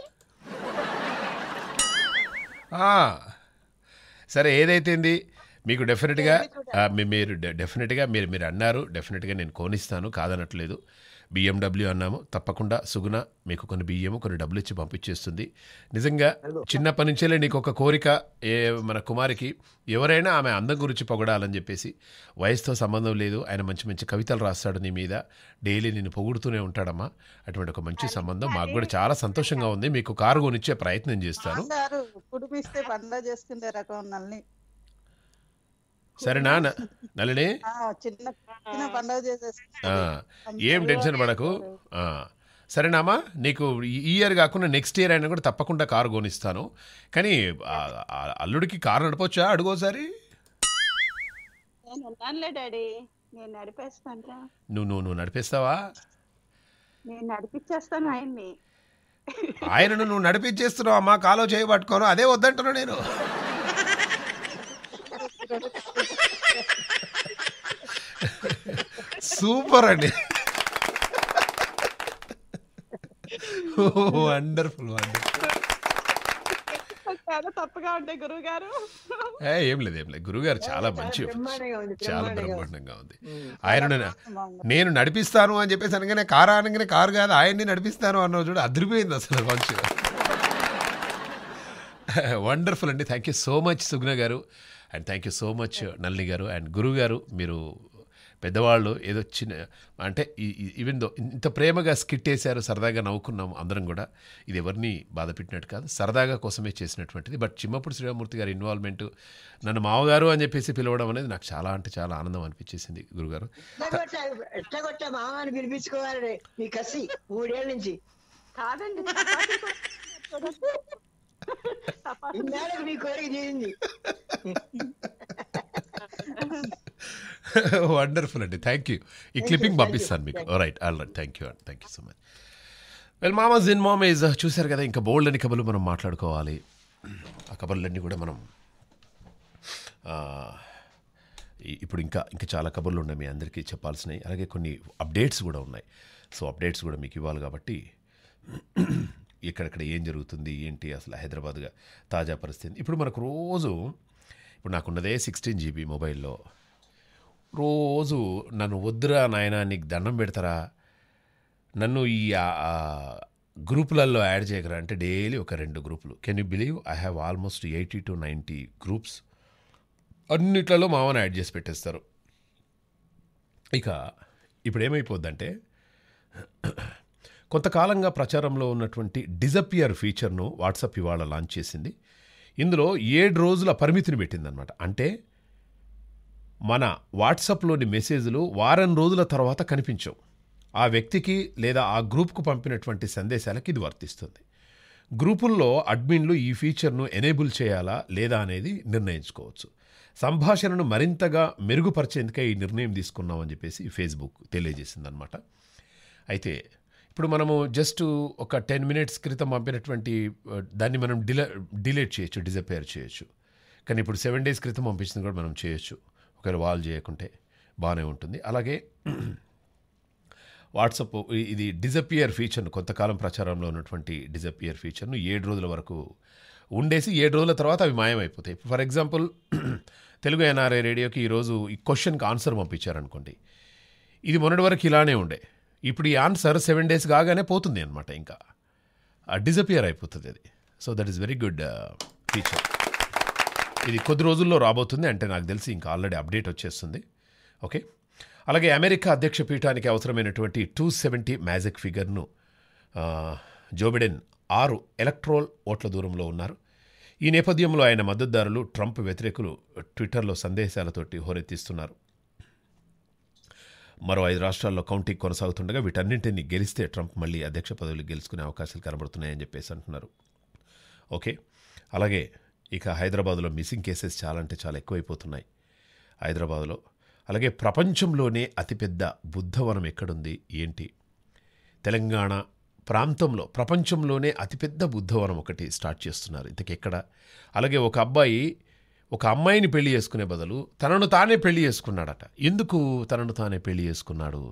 సరే ఏదైతేంది మీకు డెఫినెట్గా మీరు డెఫినెట్గా మీరు మీరు అన్నారు డెఫినెట్గా నేను కోనిస్తాను కాదనట్లేదు బిఎండబ్ల్యూ అన్నాము తప్పకుండా సుగుణ మీకు కొన్ని బియ్యము కొన్ని డబ్బులు ఇచ్చి పంపించేస్తుంది నిజంగా చిన్నప్పటి నుంచేలే నీకు ఒక కోరిక ఏ మన కుమారికి ఎవరైనా ఆమె అందం గురించి పొగడాలని చెప్పేసి వయసుతో సంబంధం లేదు ఆయన మంచి మంచి కవితలు రాస్తాడు నీ మీద డైలీ నేను పొగుడుతూనే ఉంటాడమ్మా అటువంటి ఒక మంచి సంబంధం మాకు కూడా చాలా సంతోషంగా ఉంది మీకు కారు కొనిచ్చే ప్రయత్నం చేస్తాను సరేనా నళిని ఏం టెన్షన్ పడకు సరేనామా నీకు ఈ ఇయర్ కాకుండా నెక్స్ట్ ఇయర్ అయినా కూడా తప్పకుండా కారు కొనిస్తాను కానీ అల్లుడికి కారు నడపొచ్చా అడుగోసారి నువ్వు నువ్వు నడిపేస్తావా ఆయన్ని ఆయనను నువ్వు నడిపించేస్తున్నావు అమ్మా కాలో చేయబట్టుకోను అదే వద్దంటున్నా నేను సూపర్ అండి వండర్ఫుల్ చాలా తప్పుగా ఉంటాయి గురువు గారు ఏం లేదు ఏం లేదు గురువు గారు చాలా మంచి చాలా బ్రహ్మాండంగా ఉంది ఆయన నేను నడిపిస్తాను అని చెప్పేసి అనగానే కారు అనగానే కారు కాదు ఆయన్ని నడిపిస్తాను అన్న చూడు అదిరిపోయింది అసలు మంచిగా వండర్ఫుల్ అండి thank you so much Sugna గారు and thank you so much Nalli గారు అండ్ గురువు గారు మీరు పెద్దవాళ్ళు ఏదో చిన్న అంటే ఈవెన్ దో ఇంత ప్రేమగా స్కిట్ వేశారు సరదాగా నవ్వుకున్నాము అందరం కూడా ఇది ఎవరిని బాధ పెట్టినట్టు కాదు సరదాగా కోసమే చేసినటువంటిది బట్ చిమ్మపుడు శ్రీరామూర్తి గారి ఇన్వాల్వ్మెంట్ నన్ను మామగారు అని చెప్పేసి పిలవడం అనేది నాకు చాలా అంటే చాలా ఆనందం అనిపించేసింది గురుగారు పిలిపించుకోవాలి కాదండి వండర్ఫుల్ అండి థ్యాంక్ యూ ఈ క్లిప్పింగ్ పంపిస్తాను మీకు right all right thank you అండి thank you so much well మామ జిన్ మామ ఈజ్ చూశారు కదా ఇంకా బోల్డ్ అని కబుర్లు మనం మాట్లాడుకోవాలి ఆ కబుర్లన్నీ కూడా మనం ఇప్పుడు ఇంకా ఇంకా చాలా కబుర్లు ఉన్నాయి మీ అందరికీ చెప్పాల్సినవి అలాగే కొన్ని అప్డేట్స్ కూడా ఉన్నాయి సో అప్డేట్స్ కూడా మీకు ఇవ్వాలి కాబట్టి ఎక్కడెక్కడ ఏం జరుగుతుంది ఏంటి అసలు హైదరాబాద్గా తాజా పరిస్థితి ఇప్పుడు మనకు రోజు ఇప్పుడు నాకున్నదే సిక్స్టీన్ జీబీ మొబైల్లో రోజు నన్ను వద్దురా నాయన నీకు దండం పెడతారా నన్ను ఈ గ్రూపులలో యాడ్ చేయగలరా అంటే డైలీ ఒక రెండు గ్రూపులు can you believe I have almost eighty to ninety groups అన్నిట్లలో మామను యాడ్ చేసి పెట్టేస్తారు ఇక ఇప్పుడు ఏమైపోద్దంటే కొంతకాలంగా ప్రచారంలో ఉన్నటువంటి డిజపియర్ ఫీచర్ను వాట్సాప్ ఇవాళ లాంచ్ చేసింది ఇందులో ఏడు రోజుల పరిమితిని పెట్టిందనమాట అంటే మన వాట్సాప్లోని మెసేజ్లు వారం రోజుల తర్వాత కనిపించవు ఆ వ్యక్తికి లేదా ఆ గ్రూప్కు పంపినటువంటి సందేశాలకు ఇది వర్తిస్తుంది గ్రూపుల్లో అడ్మిన్లు ఈ ఫీచర్ను ఎనేబుల్ చేయాలా లేదా అనేది నిర్ణయించుకోవచ్చు సంభాషణను మరింతగా మెరుగుపరిచేందుకే ఈ నిర్ణయం తీసుకున్నామని చెప్పేసి ఫేస్బుక్ తెలియజేసిందనమాట అయితే ఇప్పుడు మనము జస్ట్ ఒక టెన్ మినిట్స్ క్రితం పంపినటువంటి దాన్ని మనం డిలే డిలేట్ చేయొచ్చు డిజపేర్ చేయొచ్చు కానీ ఇప్పుడు సెవెన్ డేస్ క్రితం పంపించింది కూడా మనం చేయొచ్చు ఒకవేళ వాల్ చేయకుంటే బాగానే ఉంటుంది అలాగే వాట్సప్ ఇది డిజపియర్ ఫీచర్ను కొంతకాలం ప్రచారంలో ఉన్నటువంటి డిజపియర్ ఫీచర్ను ఏడు రోజుల వరకు ఉండేసి ఏడు రోజుల తర్వాత అవి మాయమైపోతాయి ఫర్ ఎగ్జాంపుల్ తెలుగు ఎన్ఆర్ఐ రేడియోకి ఈరోజు ఈ క్వశ్చన్కి ఆన్సర్ పంపించారనుకోండి ఇది మొన్నటి వరకు ఇలానే ఉండే ఇప్పుడు ఈ ఆన్సర్ సెవెన్ డేస్ కాగానే పోతుంది అనమాట ఇంకా డిజపియర్ అయిపోతుంది అది so that is very good feature ఇది కొద్ది రోజుల్లో రాబోతుంది అంటే నాకు తెలిసి ఇంకా ఆల్రెడీ అప్డేట్ వచ్చేస్తుంది ఓకే అలాగే అమెరికా అధ్యక్ష పీఠానికి అవసరమైనటువంటి టూ సెవెంటీ మ్యాజిక్ ఫిగర్ను జోబిడెన్ ఆరు ఎలక్ట్రోల్ ఓట్ల దూరంలో ఉన్నారు ఈ నేపథ్యంలో ఆయన మద్దతుదారులు ట్రంప్ వ్యతిరేకులు ట్విట్టర్లో సందేశాలతోటి హోరెత్తిస్తున్నారు మరో ఐదు రాష్ట్రాల్లో కౌంటింగ్ కొనసాగుతుండగా వీటన్నింటినీ గెలిస్తే ట్రంప్ మళ్ళీ అధ్యక్ష పదవులు గెలుచుకునే అవకాశాలు కనబడుతున్నాయని చెప్పేసి అంటున్నారు ఓకే అలాగే ఇక హైదరాబాద్లో మిస్సింగ్ కేసెస్ చాలా అంటే చాలా ఎక్కువైపోతున్నాయి హైదరాబాద్లో అలాగే ప్రపంచంలోనే అతిపెద్ద బుద్ధవనం ఎక్కడుంది ఏంటి తెలంగాణ ప్రాంతంలో ప్రపంచంలోనే అతిపెద్ద బుద్ధవనం ఒకటి స్టార్ట్ చేస్తున్నారు ఇంతకెక్కడ అలాగే ఒక అబ్బాయి ఒక అమ్మాయిని పెళ్లి చేసుకునే బదులు తనను తానే పెళ్లి చేసుకున్నాడట ఎందుకు తనను తానే పెళ్లి చేసుకున్నాడు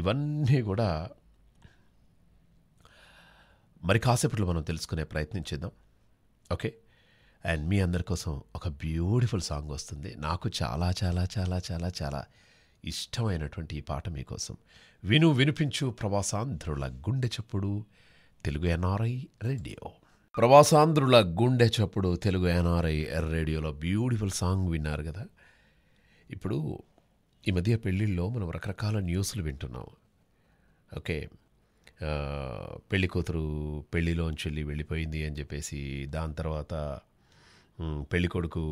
ఇవన్నీ కూడా మరి కాసేపట్లో మనం తెలుసుకునే ప్రయత్నం చేద్దాం ఓకే అండ్ మీ అందరి కోసం ఒక బ్యూటిఫుల్ సాంగ్ వస్తుంది నాకు చాలా చాలా చాలా చాలా చాలా ఇష్టమైనటువంటి ఈ పాట మీకోసం విను వినిపించు ప్రవాసాంధ్రుల గుండె చప్పుడు తెలుగు ఎన్ఆర్ఐ రేడియో ప్రవాసాంధ్రుల గుండె చప్పుడు తెలుగు ఎన్ఆర్ఐ రేడియోలో బ్యూటిఫుల్ సాంగ్ విన్నారు కదా ఇప్పుడు ఈ మధ్య పెళ్ళిళ్ళలో మనం రకరకాల న్యూస్లు వింటున్నాం ఓకే పెళ్ళి కూతురు పెళ్ళిలోంచి వెళ్ళి వెళ్ళిపోయింది అని చెప్పేసి దాని తర్వాత పెళ్ళి కొడుకు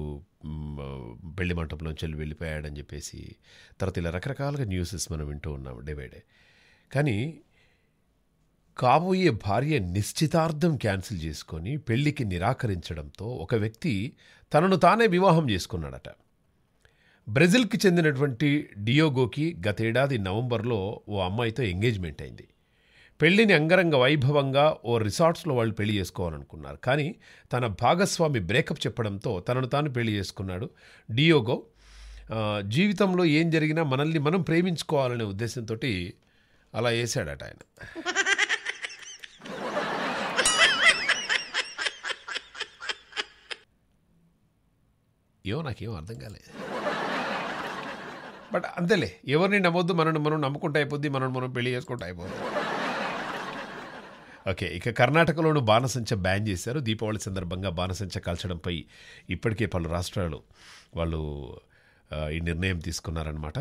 పెళ్లి మంటపంలోంచి వెళ్ళి వెళ్ళిపోయాడని చెప్పేసి తర్వాత ఇలా రకరకాలుగా న్యూసెస్ మనం వింటూ ఉన్నాం డే బై డే కానీ కాబోయే భార్య నిశ్చితార్థం క్యాన్సిల్ చేసుకొని పెళ్లికి నిరాకరించడంతో ఒక వ్యక్తి తనను తానే వివాహం చేసుకున్నాడట బ్రెజిల్కి చెందినటువంటి డియోగోకి గతేడాది నవంబర్లో ఓ అమ్మాయితో ఎంగేజ్మెంట్ అయింది పెళ్లిని అంగరంగ వైభవంగా ఓ రిసార్ట్స్లో వాళ్ళు పెళ్లి చేసుకోవాలనుకున్నారు కానీ తన భాగస్వామి బ్రేకప్ చెప్పడంతో తనను తాను పెళ్లి చేసుకున్నాడు డియోగో జీవితంలో ఏం జరిగినా మనల్ని మనం ప్రేమించుకోవాలనే ఉద్దేశంతో అలా వేశాడట ఆయన ఏమో నాకేం అర్థం కాలేదు బట్ అంతేలే ఎవరిని నమ్మొద్దు మనల్ని మనం నమ్ముకుంటూ అయిపోద్ది మనం మనం పెళ్లి చేసుకుంటూ అయిపోద్ది ఓకే ఇక కర్ణాటకలోను బాణసంచ బ్యాన్ చేశారు దీపావళి సందర్భంగా బాణసంచ కాల్చడంపై ఇప్పటికే పలు రాష్ట్రాలు వాళ్ళు ఈ నిర్ణయం తీసుకున్నారనమాట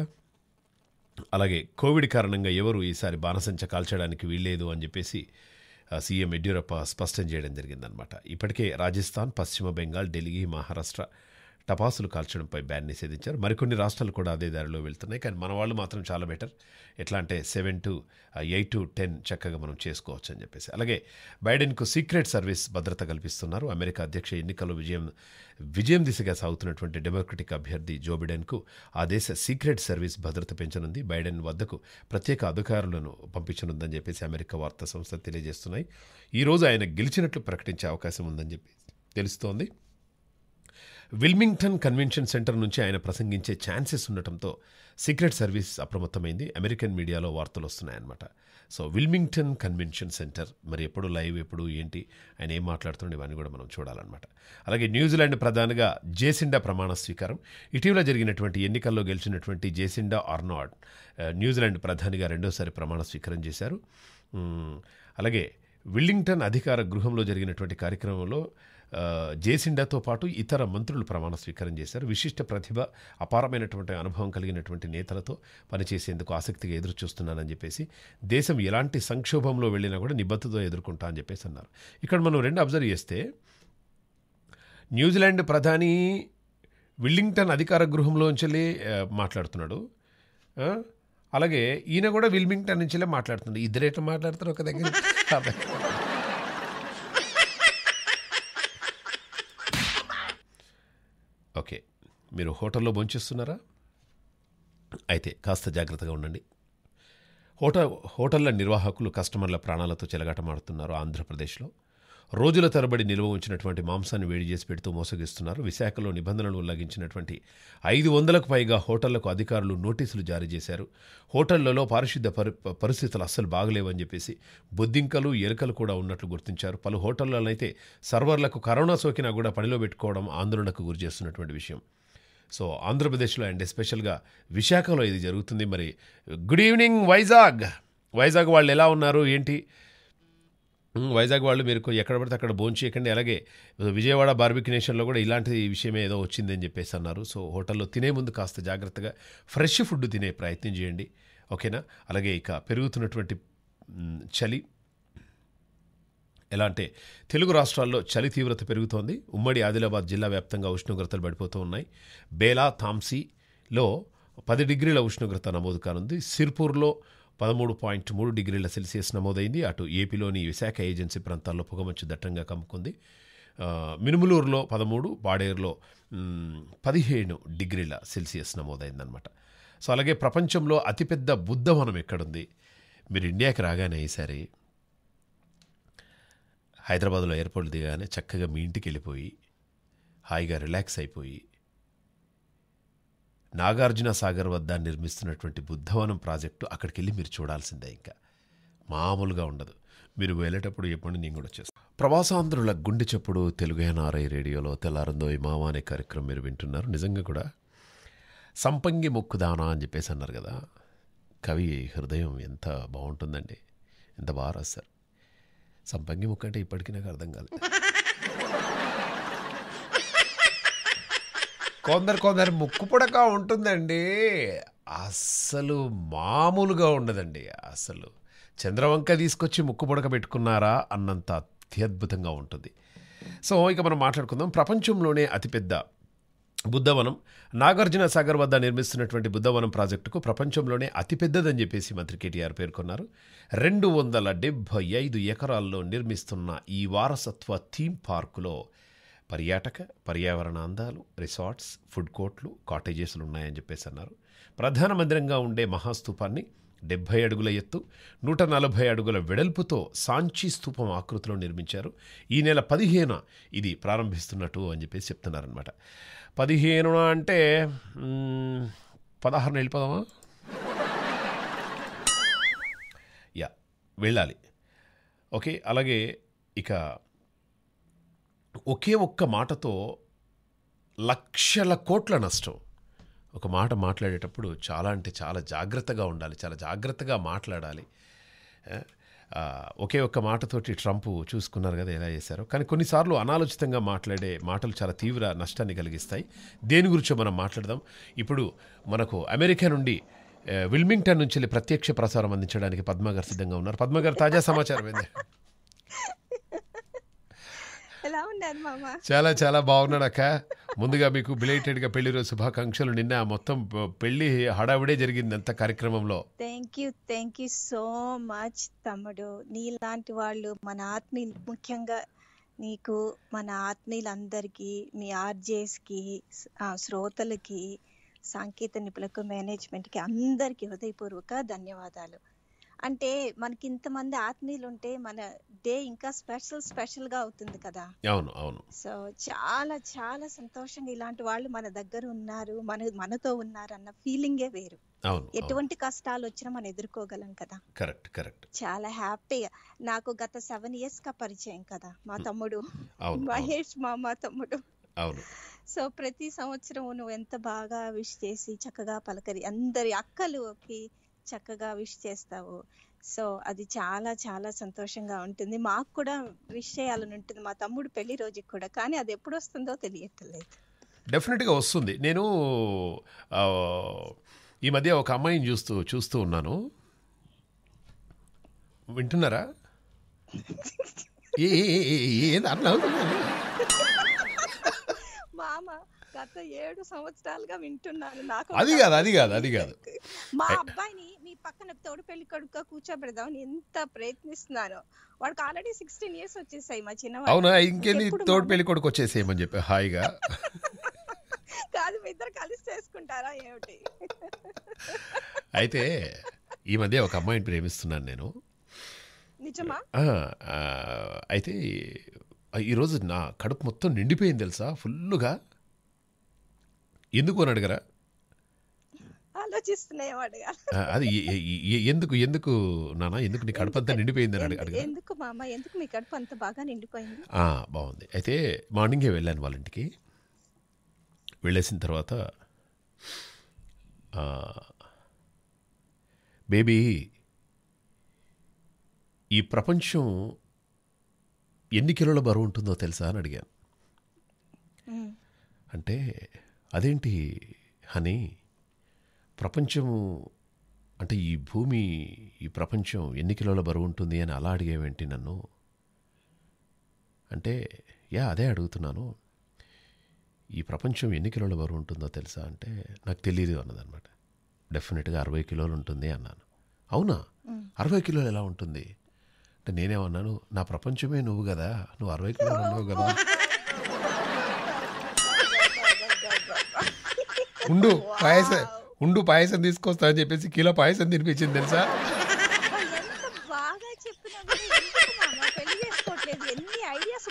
అలాగే కోవిడ్ కారణంగా ఎవరు ఈసారి బాణసంచ కాల్చడానికి వీల్లేదు అని చెప్పేసి సీఎం యడ్యూరప్ప స్పష్టం చేయడం జరిగిందనమాట ఇప్పటికే రాజస్థాన్ పశ్చిమ బెంగాల్ ఢిల్లీ మహారాష్ట్ర టపాసులు కాల్చడంపై బ్యాన్ నిషేధించారు మరికొన్ని రాష్ట్రాలు కూడా అదే దారిలో వెళ్తున్నాయి కానీ మన వాళ్ళు మాత్రం చాలా బెటర్ ఎట్లా అంటే seven to eight to ten చక్కగా మనం చేసుకోవచ్చు అని చెప్పేసి అలాగే బైడెన్కు సీక్రెట్ సర్వీస్ భద్రత కల్పిస్తున్నారు అమెరికా అధ్యక్ష ఎన్నికల్లో విజయం విజయం దిశగా సాగుతున్నటువంటి డెమోక్రటిక్ అభ్యర్థి జో బైడెన్కు ఆ దేశ సీక్రెట్ సర్వీస్ భద్రత పెంచనుంది బైడెన్ వద్దకు ప్రత్యేక అధికారులను పంపించనుందని చెప్పేసి అమెరికా వార్తా సంస్థ తెలియజేస్తున్నాయి ఈరోజు ఆయన గెలిచినట్లు ప్రకటించే అవకాశం ఉందని చెప్పి తెలుస్తోంది విల్మింగ్టన్ కన్వెన్షన్ సెంటర్ నుంచి ఆయన ప్రసంగించే ఛాన్సెస్ ఉండటంతో సీక్రెట్ సర్వీస్ అప్రమత్తమైంది అమెరికన్ మీడియాలో వార్తలు వస్తున్నాయన్నమాట సో విల్మింగ్టన్ కన్వెన్షన్ సెంటర్ మరి ఎప్పుడు లైవ్ ఎప్పుడు ఏంటి ఆయన ఏం మాట్లాడుతుండే ఇవన్నీ కూడా మనం చూడాలన్నమాట అలాగే న్యూజిలాండ్ ప్రధానిగా జేసిండా ప్రమాణ స్వీకారం ఇటీవల జరిగినటువంటి ఎన్నికల్లో గెలిచినటువంటి జేసిండా ఆర్నాడ్ న్యూజిలాండ్ ప్రధానిగా రెండోసారి ప్రమాణ స్వీకారం చేశారు అలాగే విల్లింగ్టన్ అధికార గృహంలో జరిగినటువంటి కార్యక్రమంలో జేసిండాతో పాటు ఇతర మంత్రులు ప్రమాణ స్వీకారం చేశారు విశిష్ట ప్రతిభ అపారమైనటువంటి అనుభవం కలిగినటువంటి నేతలతో పనిచేసేందుకు ఆసక్తిగా ఎదురు చూస్తున్నానని చెప్పేసి దేశం ఎలాంటి సంక్షోభంలో వెళ్ళినా కూడా నిబద్ధతో ఎదుర్కొంటా అని చెప్పేసి అన్నారు ఇక్కడ మనం రెండు అబ్జర్వ్ చేస్తే న్యూజిలాండ్ ప్రధాని విల్లింగ్టన్ అధికార గృహంలోంచి మాట్లాడుతున్నాడు అలాగే ఈయన కూడా విల్మింగ్టన్ నుంచిలే మాట్లాడుతున్నాడు ఎట్లా మాట్లాడతారు ఒక దగ్గర ఓకే మీరు హోటల్లో భోంచేస్తున్నారా అయితే కాస్త జాగ్రత్తగా ఉండండి హోటల్ హోటళ్ల నిర్వాహకులు కస్టమర్ల ప్రాణాలతో చెలగాటమాడుతున్నారు ఆంధ్రప్రదేశ్లో రోజుల తరబడి నిల్వ ఉంచినటువంటి మాంసాన్ని వేడి చేసి పెడుతూ మోసగిస్తున్నారు విశాఖలో నిబంధనలు ఉల్లంఘించినటువంటి ఐదు వందలకు పైగా హోటళ్లకు అధికారులు నోటీసులు జారీ చేశారు హోటళ్లలో పారిశుద్ధ పరి పరిస్థితులు అస్సలు బాగలేవని చెప్పేసి బొద్దింకలు ఎరుకలు కూడా ఉన్నట్లు గుర్తించారు పలు హోటళ్లనైతే సర్వర్లకు కరోనా సోకినా కూడా పనిలో పెట్టుకోవడం ఆందోళనకు గురిచేస్తున్నటువంటి విషయం సో ఆంధ్రప్రదేశ్లో అండ్ ఎస్పెషల్గా విశాఖలో ఇది జరుగుతుంది మరి గుడ్ ఈవినింగ్ వైజాగ్ వైజాగ్ వాళ్ళు ఎలా ఉన్నారు ఏంటి వైజాగ్ వాళ్ళు మీరు ఎక్కడ పడితే అక్కడ చేయకండి అలాగే విజయవాడ బార్బిక్ నేషన్లో కూడా ఇలాంటి విషయమే ఏదో వచ్చిందని చెప్పేసి అన్నారు సో హోటల్లో తినే ముందు కాస్త జాగ్రత్తగా ఫ్రెష్ ఫుడ్ తినే ప్రయత్నం చేయండి ఓకేనా అలాగే ఇక పెరుగుతున్నటువంటి చలి ఎలా అంటే తెలుగు రాష్ట్రాల్లో చలి తీవ్రత పెరుగుతోంది ఉమ్మడి ఆదిలాబాద్ జిల్లా వ్యాప్తంగా ఉష్ణోగ్రతలు పడిపోతూ ఉన్నాయి బేలా థామ్సీలో పది డిగ్రీల ఉష్ణోగ్రత నమోదు కానుంది సిర్పూర్లో పదమూడు పాయింట్ మూడు డిగ్రీల సెల్సియస్ నమోదైంది అటు ఏపీలోని విశాఖ ఏజెన్సీ ప్రాంతాల్లో పొగమంచు దట్టంగా కమ్ముకుంది మినుములూరులో పదమూడు బాడేరులో పదిహేను డిగ్రీల సెల్సియస్ నమోదైందనమాట సో అలాగే ప్రపంచంలో అతిపెద్ద బుద్ధవనం ఎక్కడుంది మీరు ఇండియాకి రాగానే ఈసారి హైదరాబాద్లో ఎయిర్పోర్ట్ దిగానే చక్కగా మీ ఇంటికి వెళ్ళిపోయి హాయిగా రిలాక్స్ అయిపోయి నాగార్జున సాగర్ వద్ద నిర్మిస్తున్నటువంటి బుద్ధవనం ప్రాజెక్టు అక్కడికి వెళ్ళి మీరు చూడాల్సిందే ఇంకా మామూలుగా ఉండదు మీరు వెళ్ళేటప్పుడు ఎప్పుడు నేను కూడా చేస్తాను ప్రవాసాంధ్రుల గుండె చెప్పుడు తెలుగు ఎన్ఆర్ఐ రేడియోలో తెల్లారందో ఇమామా అనే కార్యక్రమం మీరు వింటున్నారు నిజంగా కూడా సంపంగి మొక్కుదానా అని చెప్పేసి అన్నారు కదా కవి హృదయం ఎంత బాగుంటుందండి ఎంత బాగా రాస్తారు సంపంగి మొక్క అంటే ఇప్పటికీ నాకు అర్థం కాలేదు కొందరు కొందరు ముక్కు పుడక ఉంటుందండి అస్సలు మామూలుగా ఉండదండి అసలు చంద్రవంక తీసుకొచ్చి ముక్కు పుడక పెట్టుకున్నారా అన్నంత అత్యద్భుతంగా ఉంటుంది సో ఇక మనం మాట్లాడుకుందాం ప్రపంచంలోనే అతిపెద్ద బుద్ధవనం నాగార్జున సాగర్ వద్ద నిర్మిస్తున్నటువంటి బుద్ధవనం ప్రాజెక్టుకు ప్రపంచంలోనే అతిపెద్దదని చెప్పేసి మంత్రి కేటీఆర్ పేర్కొన్నారు రెండు వందల డెబ్భై ఐదు ఎకరాల్లో నిర్మిస్తున్న ఈ వారసత్వ థీమ్ పార్కులో పర్యాటక పర్యావరణ అందాలు రిసార్ట్స్ ఫుడ్ కోర్ట్లు కాటేజెస్లు ఉన్నాయని చెప్పేసి అన్నారు ప్రధాన మందిరంగా ఉండే మహాస్తూపాన్ని డెబ్బై అడుగుల ఎత్తు నూట నలభై అడుగుల వెడల్పుతో సాంచి స్థూపం ఆకృతిలో నిర్మించారు ఈ నెల పదిహేన ఇది ప్రారంభిస్తున్నట్టు అని చెప్పేసి చెప్తున్నారనమాట పదిహేనున అంటే పదహారున వెళ్ళిపోదామా యా వెళ్ళాలి ఓకే అలాగే ఇక ఒకే ఒక్క మాటతో లక్షల కోట్ల నష్టం ఒక మాట మాట్లాడేటప్పుడు చాలా అంటే చాలా జాగ్రత్తగా ఉండాలి చాలా జాగ్రత్తగా మాట్లాడాలి ఒకే ఒక్క మాటతోటి ట్రంప్ చూసుకున్నారు కదా ఎలా చేశారో కానీ కొన్నిసార్లు అనాలోచితంగా మాట్లాడే మాటలు చాలా తీవ్ర నష్టాన్ని కలిగిస్తాయి దేని గురించో మనం మాట్లాడదాం ఇప్పుడు మనకు అమెరికా నుండి విల్మింగ్టన్ నుంచి ప్రత్యక్ష ప్రసారం అందించడానికి పద్మగారు సిద్ధంగా ఉన్నారు పద్మగారు తాజా సమాచారం ఏంటి ఎలా చాలా చాలా బాగున్నాడు అక్క ముందుగా మీకు బిలేటెడ్ గా పెళ్లి రోజు శుభాకాంక్షలు నిన్న మొత్తం పెళ్లి హడావిడే జరిగింది అంత కార్యక్రమంలో thank you thank you so much తమ్ముడు నీ లాంటి వాళ్ళు మన ఆత్మీయులు ముఖ్యంగా నీకు మన ఆత్మీయులందరికీ మీ ఆర్జేస్కి శ్రోతలకి సాంకేతిక నిపుణులకు మేనేజ్మెంట్కి అందరికీ హృదయపూర్వక ధన్యవాదాలు అంటే మనకి ఇంతమంది ఆత్మీయులు ఉంటే మన డే ఇంకా స్పెషల్ స్పెషల్ గా అవుతుంది కదా అవును అవును సో చాలా చాలా సంతోషంగా ఇలాంటి వాళ్ళు మన దగ్గర ఉన్నారు మన మనతో ఉన్నారు అన్న ఫీలింగే వేరు ఎటువంటి కష్టాలు వచ్చినా మనం ఎదుర్కోగలం కదా కరెక్ట్ కరెక్ట్ చాలా హ్యాపీగా నాకు గత సెవెన్ ఇయర్స్ గా పరిచయం కదా మా తమ్ముడు మహేష్ మా మా తమ్ముడు అవును సో ప్రతి సంవత్సరం నువ్వు ఎంత బాగా విష్ చేసి చక్కగా పలకరి అందరి అక్కలుకి చక్కగా విష్ చేస్తావు సో అది చాలా చాలా సంతోషంగా ఉంటుంది మాకు కూడా విష్ చేయాలని ఉంటుంది మా తమ్ముడు పెళ్లి రోజుకి కూడా కానీ అది ఎప్పుడు వస్తుందో తెలియట్లేదు డెఫినెట్గా వస్తుంది నేను ఈ మధ్య ఒక అమ్మాయిని చూస్తూ చూస్తూ ఉన్నాను వింటున్నారా ఏ అర్థం మామ గత ఏడు సంవత్సరాలుగా వింటున్నాను నాకు అది కాదు అది కాదు అది కాదు మా అబ్బాయిని మీ పక్కన తోడు పెళ్లి కొడుకు అని ఎంత ప్రయత్నిస్తున్నాను వాడికి ఆల్రెడీ సిక్స్టీన్ ఇయర్స్ వచ్చేసాయి మా చిన్న అవును ఇంకెళ్ళి తోడు పెళ్లి కొడుకు వచ్చేసేయమని చెప్పి హాయిగా కాదు మీ ఇద్దరు కలిసి చేసుకుంటారా ఏమిటి అయితే ఈ మధ్య ఒక అమ్మాయిని ప్రేమిస్తున్నాను నేను నిజమా అయితే ఈరోజు నా కడుపు మొత్తం నిండిపోయింది తెలుసా ఫుల్గా ఎందుకు అని అడగరా అది ఎందుకు ఎందుకు నానా ఎందుకు నీ కడుపు అంతా నిండిపోయింది అని అడిగారు ఎందుకు మామ ఎందుకు మీ కడుపు అంతా బాగా నిండిపోయింది బాగుంది అయితే మార్నింగే వెళ్ళాను వాళ్ళ ఇంటికి వెళ్ళేసిన తర్వాత బేబీ ఈ ప్రపంచం ఎన్ని కిలోల బరువు ఉంటుందో తెలుసా అని అడిగాను అంటే అదేంటి హనీ ప్రపంచం అంటే ఈ భూమి ఈ ప్రపంచం ఎన్ని కిలోల బరువు ఉంటుంది అని అలా అడిగేవేంటి నన్ను అంటే యా అదే అడుగుతున్నాను ఈ ప్రపంచం ఎన్ని కిలోల బరువు ఉంటుందో తెలుసా అంటే నాకు తెలియదు అన్నదనమాట డెఫినెట్గా అరవై కిలోలు ఉంటుంది అన్నాను అవునా అరవై కిలోలు ఎలా ఉంటుంది అంటే నేనేమన్నాను నా ప్రపంచమే నువ్వు కదా నువ్వు అరవై కిలోలు ఉండవు కదా ఉండు పాయసం ఉండు పాయసం తీసుకొస్తా అని చెప్పేసి కిలో పాయసం తినిపించింది తెలుసా బాగా ఎన్ని ఐడియాస్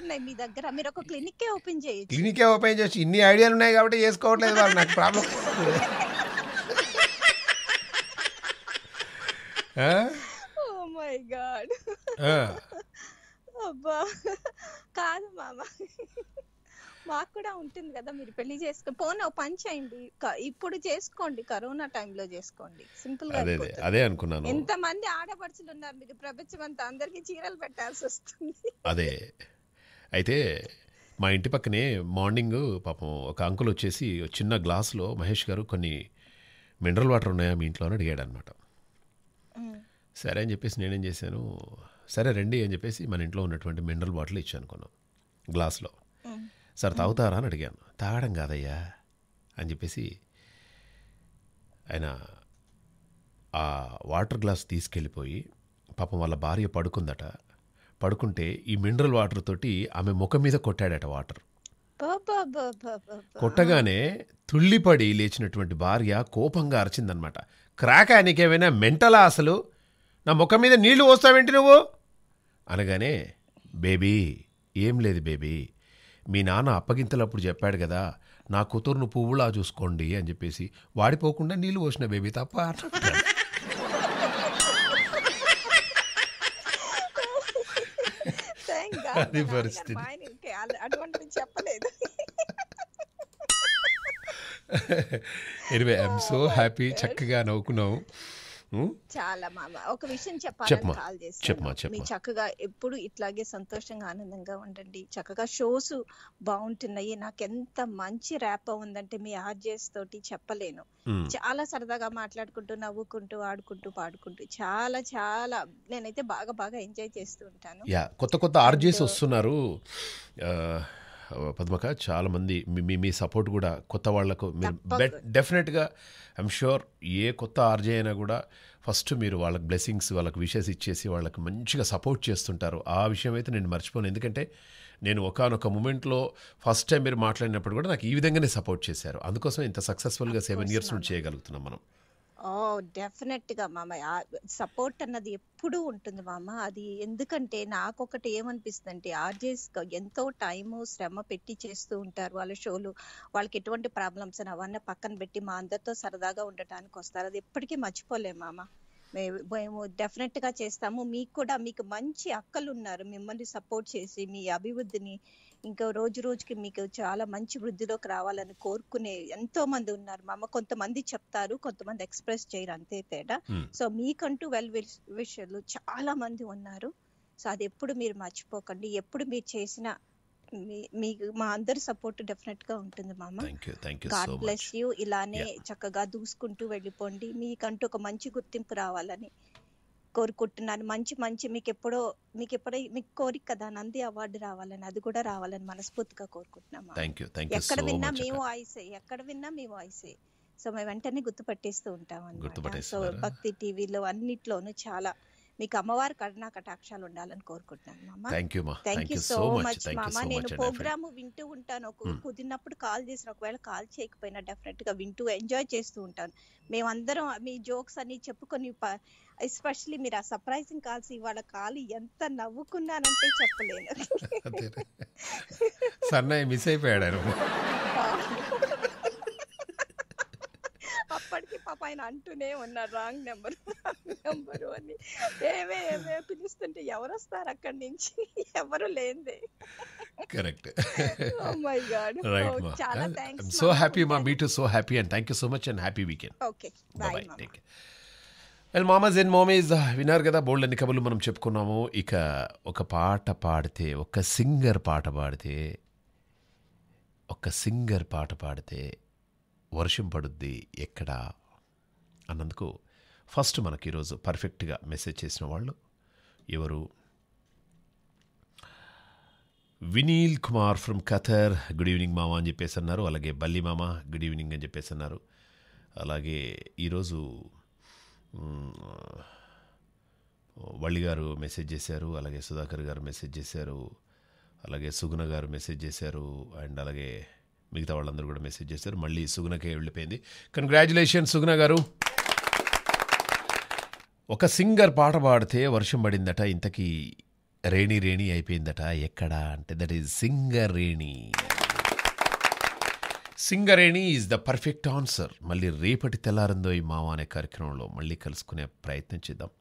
ఉన్నాయి మీ దగ్గర మీరు ఒక క్లినిక్కే ఓపెన్ చేయొచ్చు ఓపెన్ చేసి ఇన్ని ఐడియాలు ఉన్నాయి కాబట్టి చేసుకోవట్లేదు వాళ్ళు నాకు ప్రాబ్లం మై గాడ్ oh అబ్బా కాదు మామా మాకు కూడా ఉంటుంది కదా మీరు పెళ్లి చేసుకో పోనీ పని చేయండి ఇప్పుడు చేసుకోండి కరోనా టైంలో చేసుకోండి సింపుల్ గా అదే అనుకున్నాను ఎంత మంది ఆడపడుచులు ఉన్నారు మీకు ప్రపంచం అంతా అందరికి చీరలు పెట్టాల్సి వస్తుంది అదే అయితే మా ఇంటి పక్కనే మార్నింగ్ పాపం ఒక అంకుల్ వచ్చేసి చిన్న గ్లాస్లో మహేష్ గారు కొన్ని మినరల్ వాటర్ ఉన్నాయా మీ ఇంట్లో అని అడిగాడు అనమాట సరే అని చెప్పేసి నేనేం చేశాను సరే రండి అని చెప్పేసి మన ఇంట్లో ఉన్నటువంటి మినరల్ వాటర్ ఇచ్చాను కొన్నాం గ్లాస్లో సార్ తాగుతారా అని అడిగాను తాగడం కాదయ్యా అని చెప్పేసి ఆయన ఆ వాటర్ గ్లాస్ తీసుకెళ్ళిపోయి పాపం వాళ్ళ భార్య పడుకుందట పడుకుంటే ఈ మినరల్ వాటర్ తోటి ఆమె ముఖం మీద కొట్టాడట వాటర్ కొట్టగానే తుళ్ళిపడి లేచినటువంటి భార్య కోపంగా అరిచిందనమాట క్రాక్ ఆయనకేమైనా మెంటలా అసలు నా ముఖం మీద నీళ్లు పోస్తావేంటి నువ్వు అనగానే బేబీ ఏం లేదు బేబీ మీ నాన్న అప్పగింతలప్పుడు చెప్పాడు కదా నా కూతురును పువ్వులా చూసుకోండి అని చెప్పేసి వాడిపోకుండా నీళ్ళు పోసిన బేబీ తప్ప అది పరిస్థితి ఎనివే ఐఎమ్ సో హ్యాపీ చక్కగా నవ్వుకున్నావు చాలా మామ ఒక విషయం చెప్పాలని కాల్ చేస్తాను మీ చక్కగా ఎప్పుడు ఇట్లాగే సంతోషంగా ఆనందంగా ఉండండి చక్కగా షోస్ బాగుంటున్నాయి నాకు ఎంత మంచి ర్యాప్ ఉందంటే మీ ఆర్జేస్ తోటి చెప్పలేను చాలా సరదాగా మాట్లాడుకుంటూ నవ్వుకుంటూ ఆడుకుంటూ పాడుకుంటూ చాలా చాలా నేనైతే బాగా బాగా ఎంజాయ్ చేస్తూ ఉంటాను కొత్త కొత్త ఆర్జేస్ వస్తున్నారు పద్మక చాలామంది మీ మీ సపోర్ట్ కూడా కొత్త వాళ్లకు మీరు డెఫినెట్గా ఐఎమ్ షూర్ ఏ కొత్త ఆర్జే అయినా కూడా ఫస్ట్ మీరు వాళ్ళకి బ్లెస్సింగ్స్ వాళ్ళకి విషెస్ ఇచ్చేసి వాళ్ళకి మంచిగా సపోర్ట్ చేస్తుంటారు ఆ విషయం అయితే నేను మర్చిపోను ఎందుకంటే నేను ఒకనొక మూమెంట్లో ఫస్ట్ టైం మీరు మాట్లాడినప్పుడు కూడా నాకు ఈ విధంగానే సపోర్ట్ చేశారు అందుకోసం ఇంత సక్సెస్ఫుల్గా సెవెన్ ఇయర్స్ నుంచి చేయగలుగుతున్నాం మనం ఓ oh, డెఫినెట్ గా మామ సపోర్ట్ అన్నది ఎప్పుడు ఉంటుంది మామ అది ఎందుకంటే నాకు ఒకటి ఏమనిపిస్తుంది అంటే ఆర్జేస్ ఎంతో టైం శ్రమ పెట్టి చేస్తూ ఉంటారు వాళ్ళ షోలు వాళ్ళకి ఎటువంటి ప్రాబ్లమ్స్ అవన్నీ పక్కన పెట్టి మా అందరితో సరదాగా ఉండటానికి వస్తారు అది ఎప్పటికీ మర్చిపోలేము మామ మేము డెఫినెట్ గా చేస్తాము మీకు కూడా మీకు మంచి అక్కలు ఉన్నారు మిమ్మల్ని సపోర్ట్ చేసి మీ అభివృద్ధిని ఇంకా రోజు రోజుకి మీకు చాలా మంచి వృద్ధిలోకి రావాలని కోరుకునే ఎంతో మంది ఉన్నారు మామ కొంతమంది చెప్తారు కొంతమంది ఎక్స్ప్రెస్ చేయరు అంతే తేడా సో మీకంటూ వెల్ విషయాలు చాలా మంది ఉన్నారు సో అది ఎప్పుడు మీరు మర్చిపోకండి ఎప్పుడు మీరు చేసిన మీకు మా అందరి సపోర్ట్ డెఫినెట్ గా ఉంటుంది మామ గాడ్ బ్లెస్ యూ ఇలానే చక్కగా దూసుకుంటూ వెళ్ళిపోండి మీకంటూ ఒక మంచి గుర్తింపు రావాలని కోరుకుంటున్నాను మంచి మంచి మీకు ఎప్పుడో మీకు ఎప్పుడో మీకు కోరిక కదా నంది అవార్డు రావాలని అది కూడా రావాలని మనస్ఫూర్తిగా కోరుకుంటున్నాము ఎక్కడ విన్నా మీ వాయిస్ ఎక్కడ విన్నా మీ వాయిస్ సో మేము వెంటనే గుర్తుపట్టేస్తూ ఉంటాం అనమాట సో భక్తి టీవీలో అన్నిట్లోనూ చాలా మీకు అమ్మవారి కరుణా కటాక్షాలు ఉండాలని కోరుకుంటున్నాను థ్యాంక్ యూ సో మచ్ మామా నేను ప్రోగ్రామ్ వింటూ ఉంటాను ఒక hmm. కుదిరినప్పుడు కాల్ చేసిన ఒకవేళ కాల్ చేయకపోయినా డెఫినెట్ గా వింటూ ఎంజాయ్ చేస్తూ ఉంటాను మేమందరం మీ జోక్స్ అన్ని చెప్పుకొని ఎస్పెషలీ మీరు ఆ సర్ప్రైజింగ్ కాల్స్ ఇవాళ కాల్ ఎంత నవ్వుకున్నానంటే చెప్పలేను సన్నయ్య మిస్ అయిపోయాడు అప్పటికి పాప ఆయన అంటూనే ఉన్నారు రాంగ్ నెంబర్ నెంబర్ అని ఏమే ఏమే పిలుస్తుంటే ఎవరు వస్తారు అక్కడి నుంచి ఎవరు లేందే correct my god so happy మా మీ so happy and you so much and happy weekend okay bye take and మామాజ్ అండ్ మామీజ్ విన్నారు కదా బోల్డ్ అన్ని కబుర్లు మనం చెప్పుకున్నాము ఇక ఒక పాట పాడితే ఒక సింగర్ పాట పాడితే ఒక సింగర్ పాట పాడితే వర్షం పడుద్ది ఎక్కడ అన్నందుకు ఫస్ట్ మనకి ఈరోజు పర్ఫెక్ట్గా మెసేజ్ చేసిన వాళ్ళు ఎవరు Vineel Kumar from Qatar good evening మామ అని చెప్పేసి అన్నారు అలాగే బల్లి మామ గుడ్ ఈవినింగ్ అని చెప్పేసి అన్నారు అలాగే ఈరోజు వళ్ళి గారు మెసేజ్ చేశారు అలాగే సుధాకర్ గారు మెసేజ్ చేశారు అలాగే సుగుణ గారు మెసేజ్ చేశారు అండ్ అలాగే మిగతా వాళ్ళందరూ కూడా మెసేజ్ చేశారు మళ్ళీ సుగుణకే వెళ్ళిపోయింది కంగ్రాచులేషన్ సుగుణ గారు ఒక సింగర్ పాట పాడితే వర్షం పడిందట ఇంతకీ రేణి రేణి అయిపోయిందట ఎక్కడా అంటే దట్ ఈజ్ సింగర్ రేణి Singareni is the perfect answer మళ్ళీ రేపటి తెల్లారందో ఈ అనే కార్యక్రమంలో మళ్ళీ కలుసుకునే ప్రయత్నం చేద్దాం